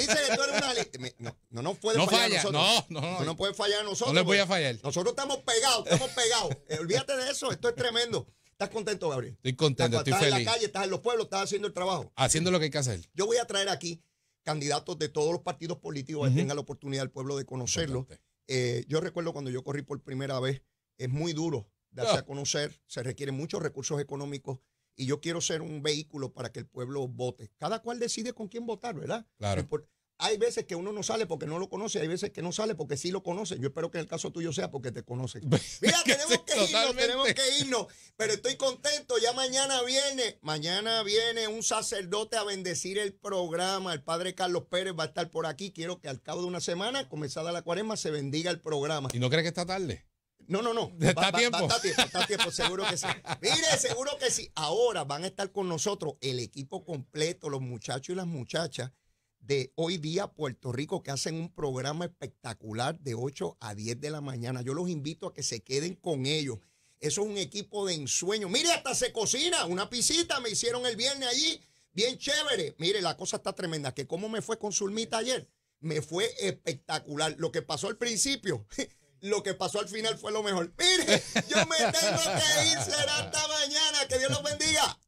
Dice que tú eres una línea. No, no, no puede fallar nosotros. No, no, no. No puede fallar nosotros. No le voy a fallar. Nosotros estamos pegados, estamos pegados. Eh, olvídate de eso. Esto es tremendo. ¿Estás contento, Gabriel? Estoy contento, estás, estoy feliz. Estás en la calle, estás en los pueblos, estás haciendo el trabajo. Haciendo lo que hay que hacer. Yo voy a traer aquí candidatos de todos los partidos políticos uh que tengan la oportunidad el pueblo de conocerlos. Eh, yo recuerdo cuando yo corrí por primera vez, es muy duro darse ah. a conocer, se requieren muchos recursos económicos y yo quiero ser un vehículo para que el pueblo vote. Cada cual decide con quién votar, ¿verdad? Claro. Hay veces que uno no sale porque no lo conoce, hay veces que no sale porque sí lo conoce. Yo espero que en el caso tuyo sea porque te conoce. Pues, Mira, tenemos que irnos, tenemos que irnos. Pero estoy contento, ya mañana viene, mañana viene un sacerdote a bendecir el programa. El padre Carlos Pérez va a estar por aquí. Quiero que al cabo de una semana, comenzada la cuaresma, se bendiga el programa. ¿Y no crees que está tarde? No, no, no. Está tiempo. está tiempo, está tiempo, seguro que sí. Mire, seguro que sí. Ahora van a estar con nosotros el equipo completo, los muchachos y las muchachas de hoy día Puerto Rico que hacen un programa espectacular de 8 a 10 de la mañana. Yo los invito a que se queden con ellos. Eso es un equipo de ensueño. Mire, hasta se cocina. Una pisita me hicieron el viernes allí. Bien chévere. Mire, la cosa está tremenda. Que cómo me fue con Zulmita ayer. Me fue espectacular. Lo que pasó al principio, lo que pasó al final fue lo mejor. Mire, yo me tengo que ir. Será hasta mañana. Que Dios los bendiga.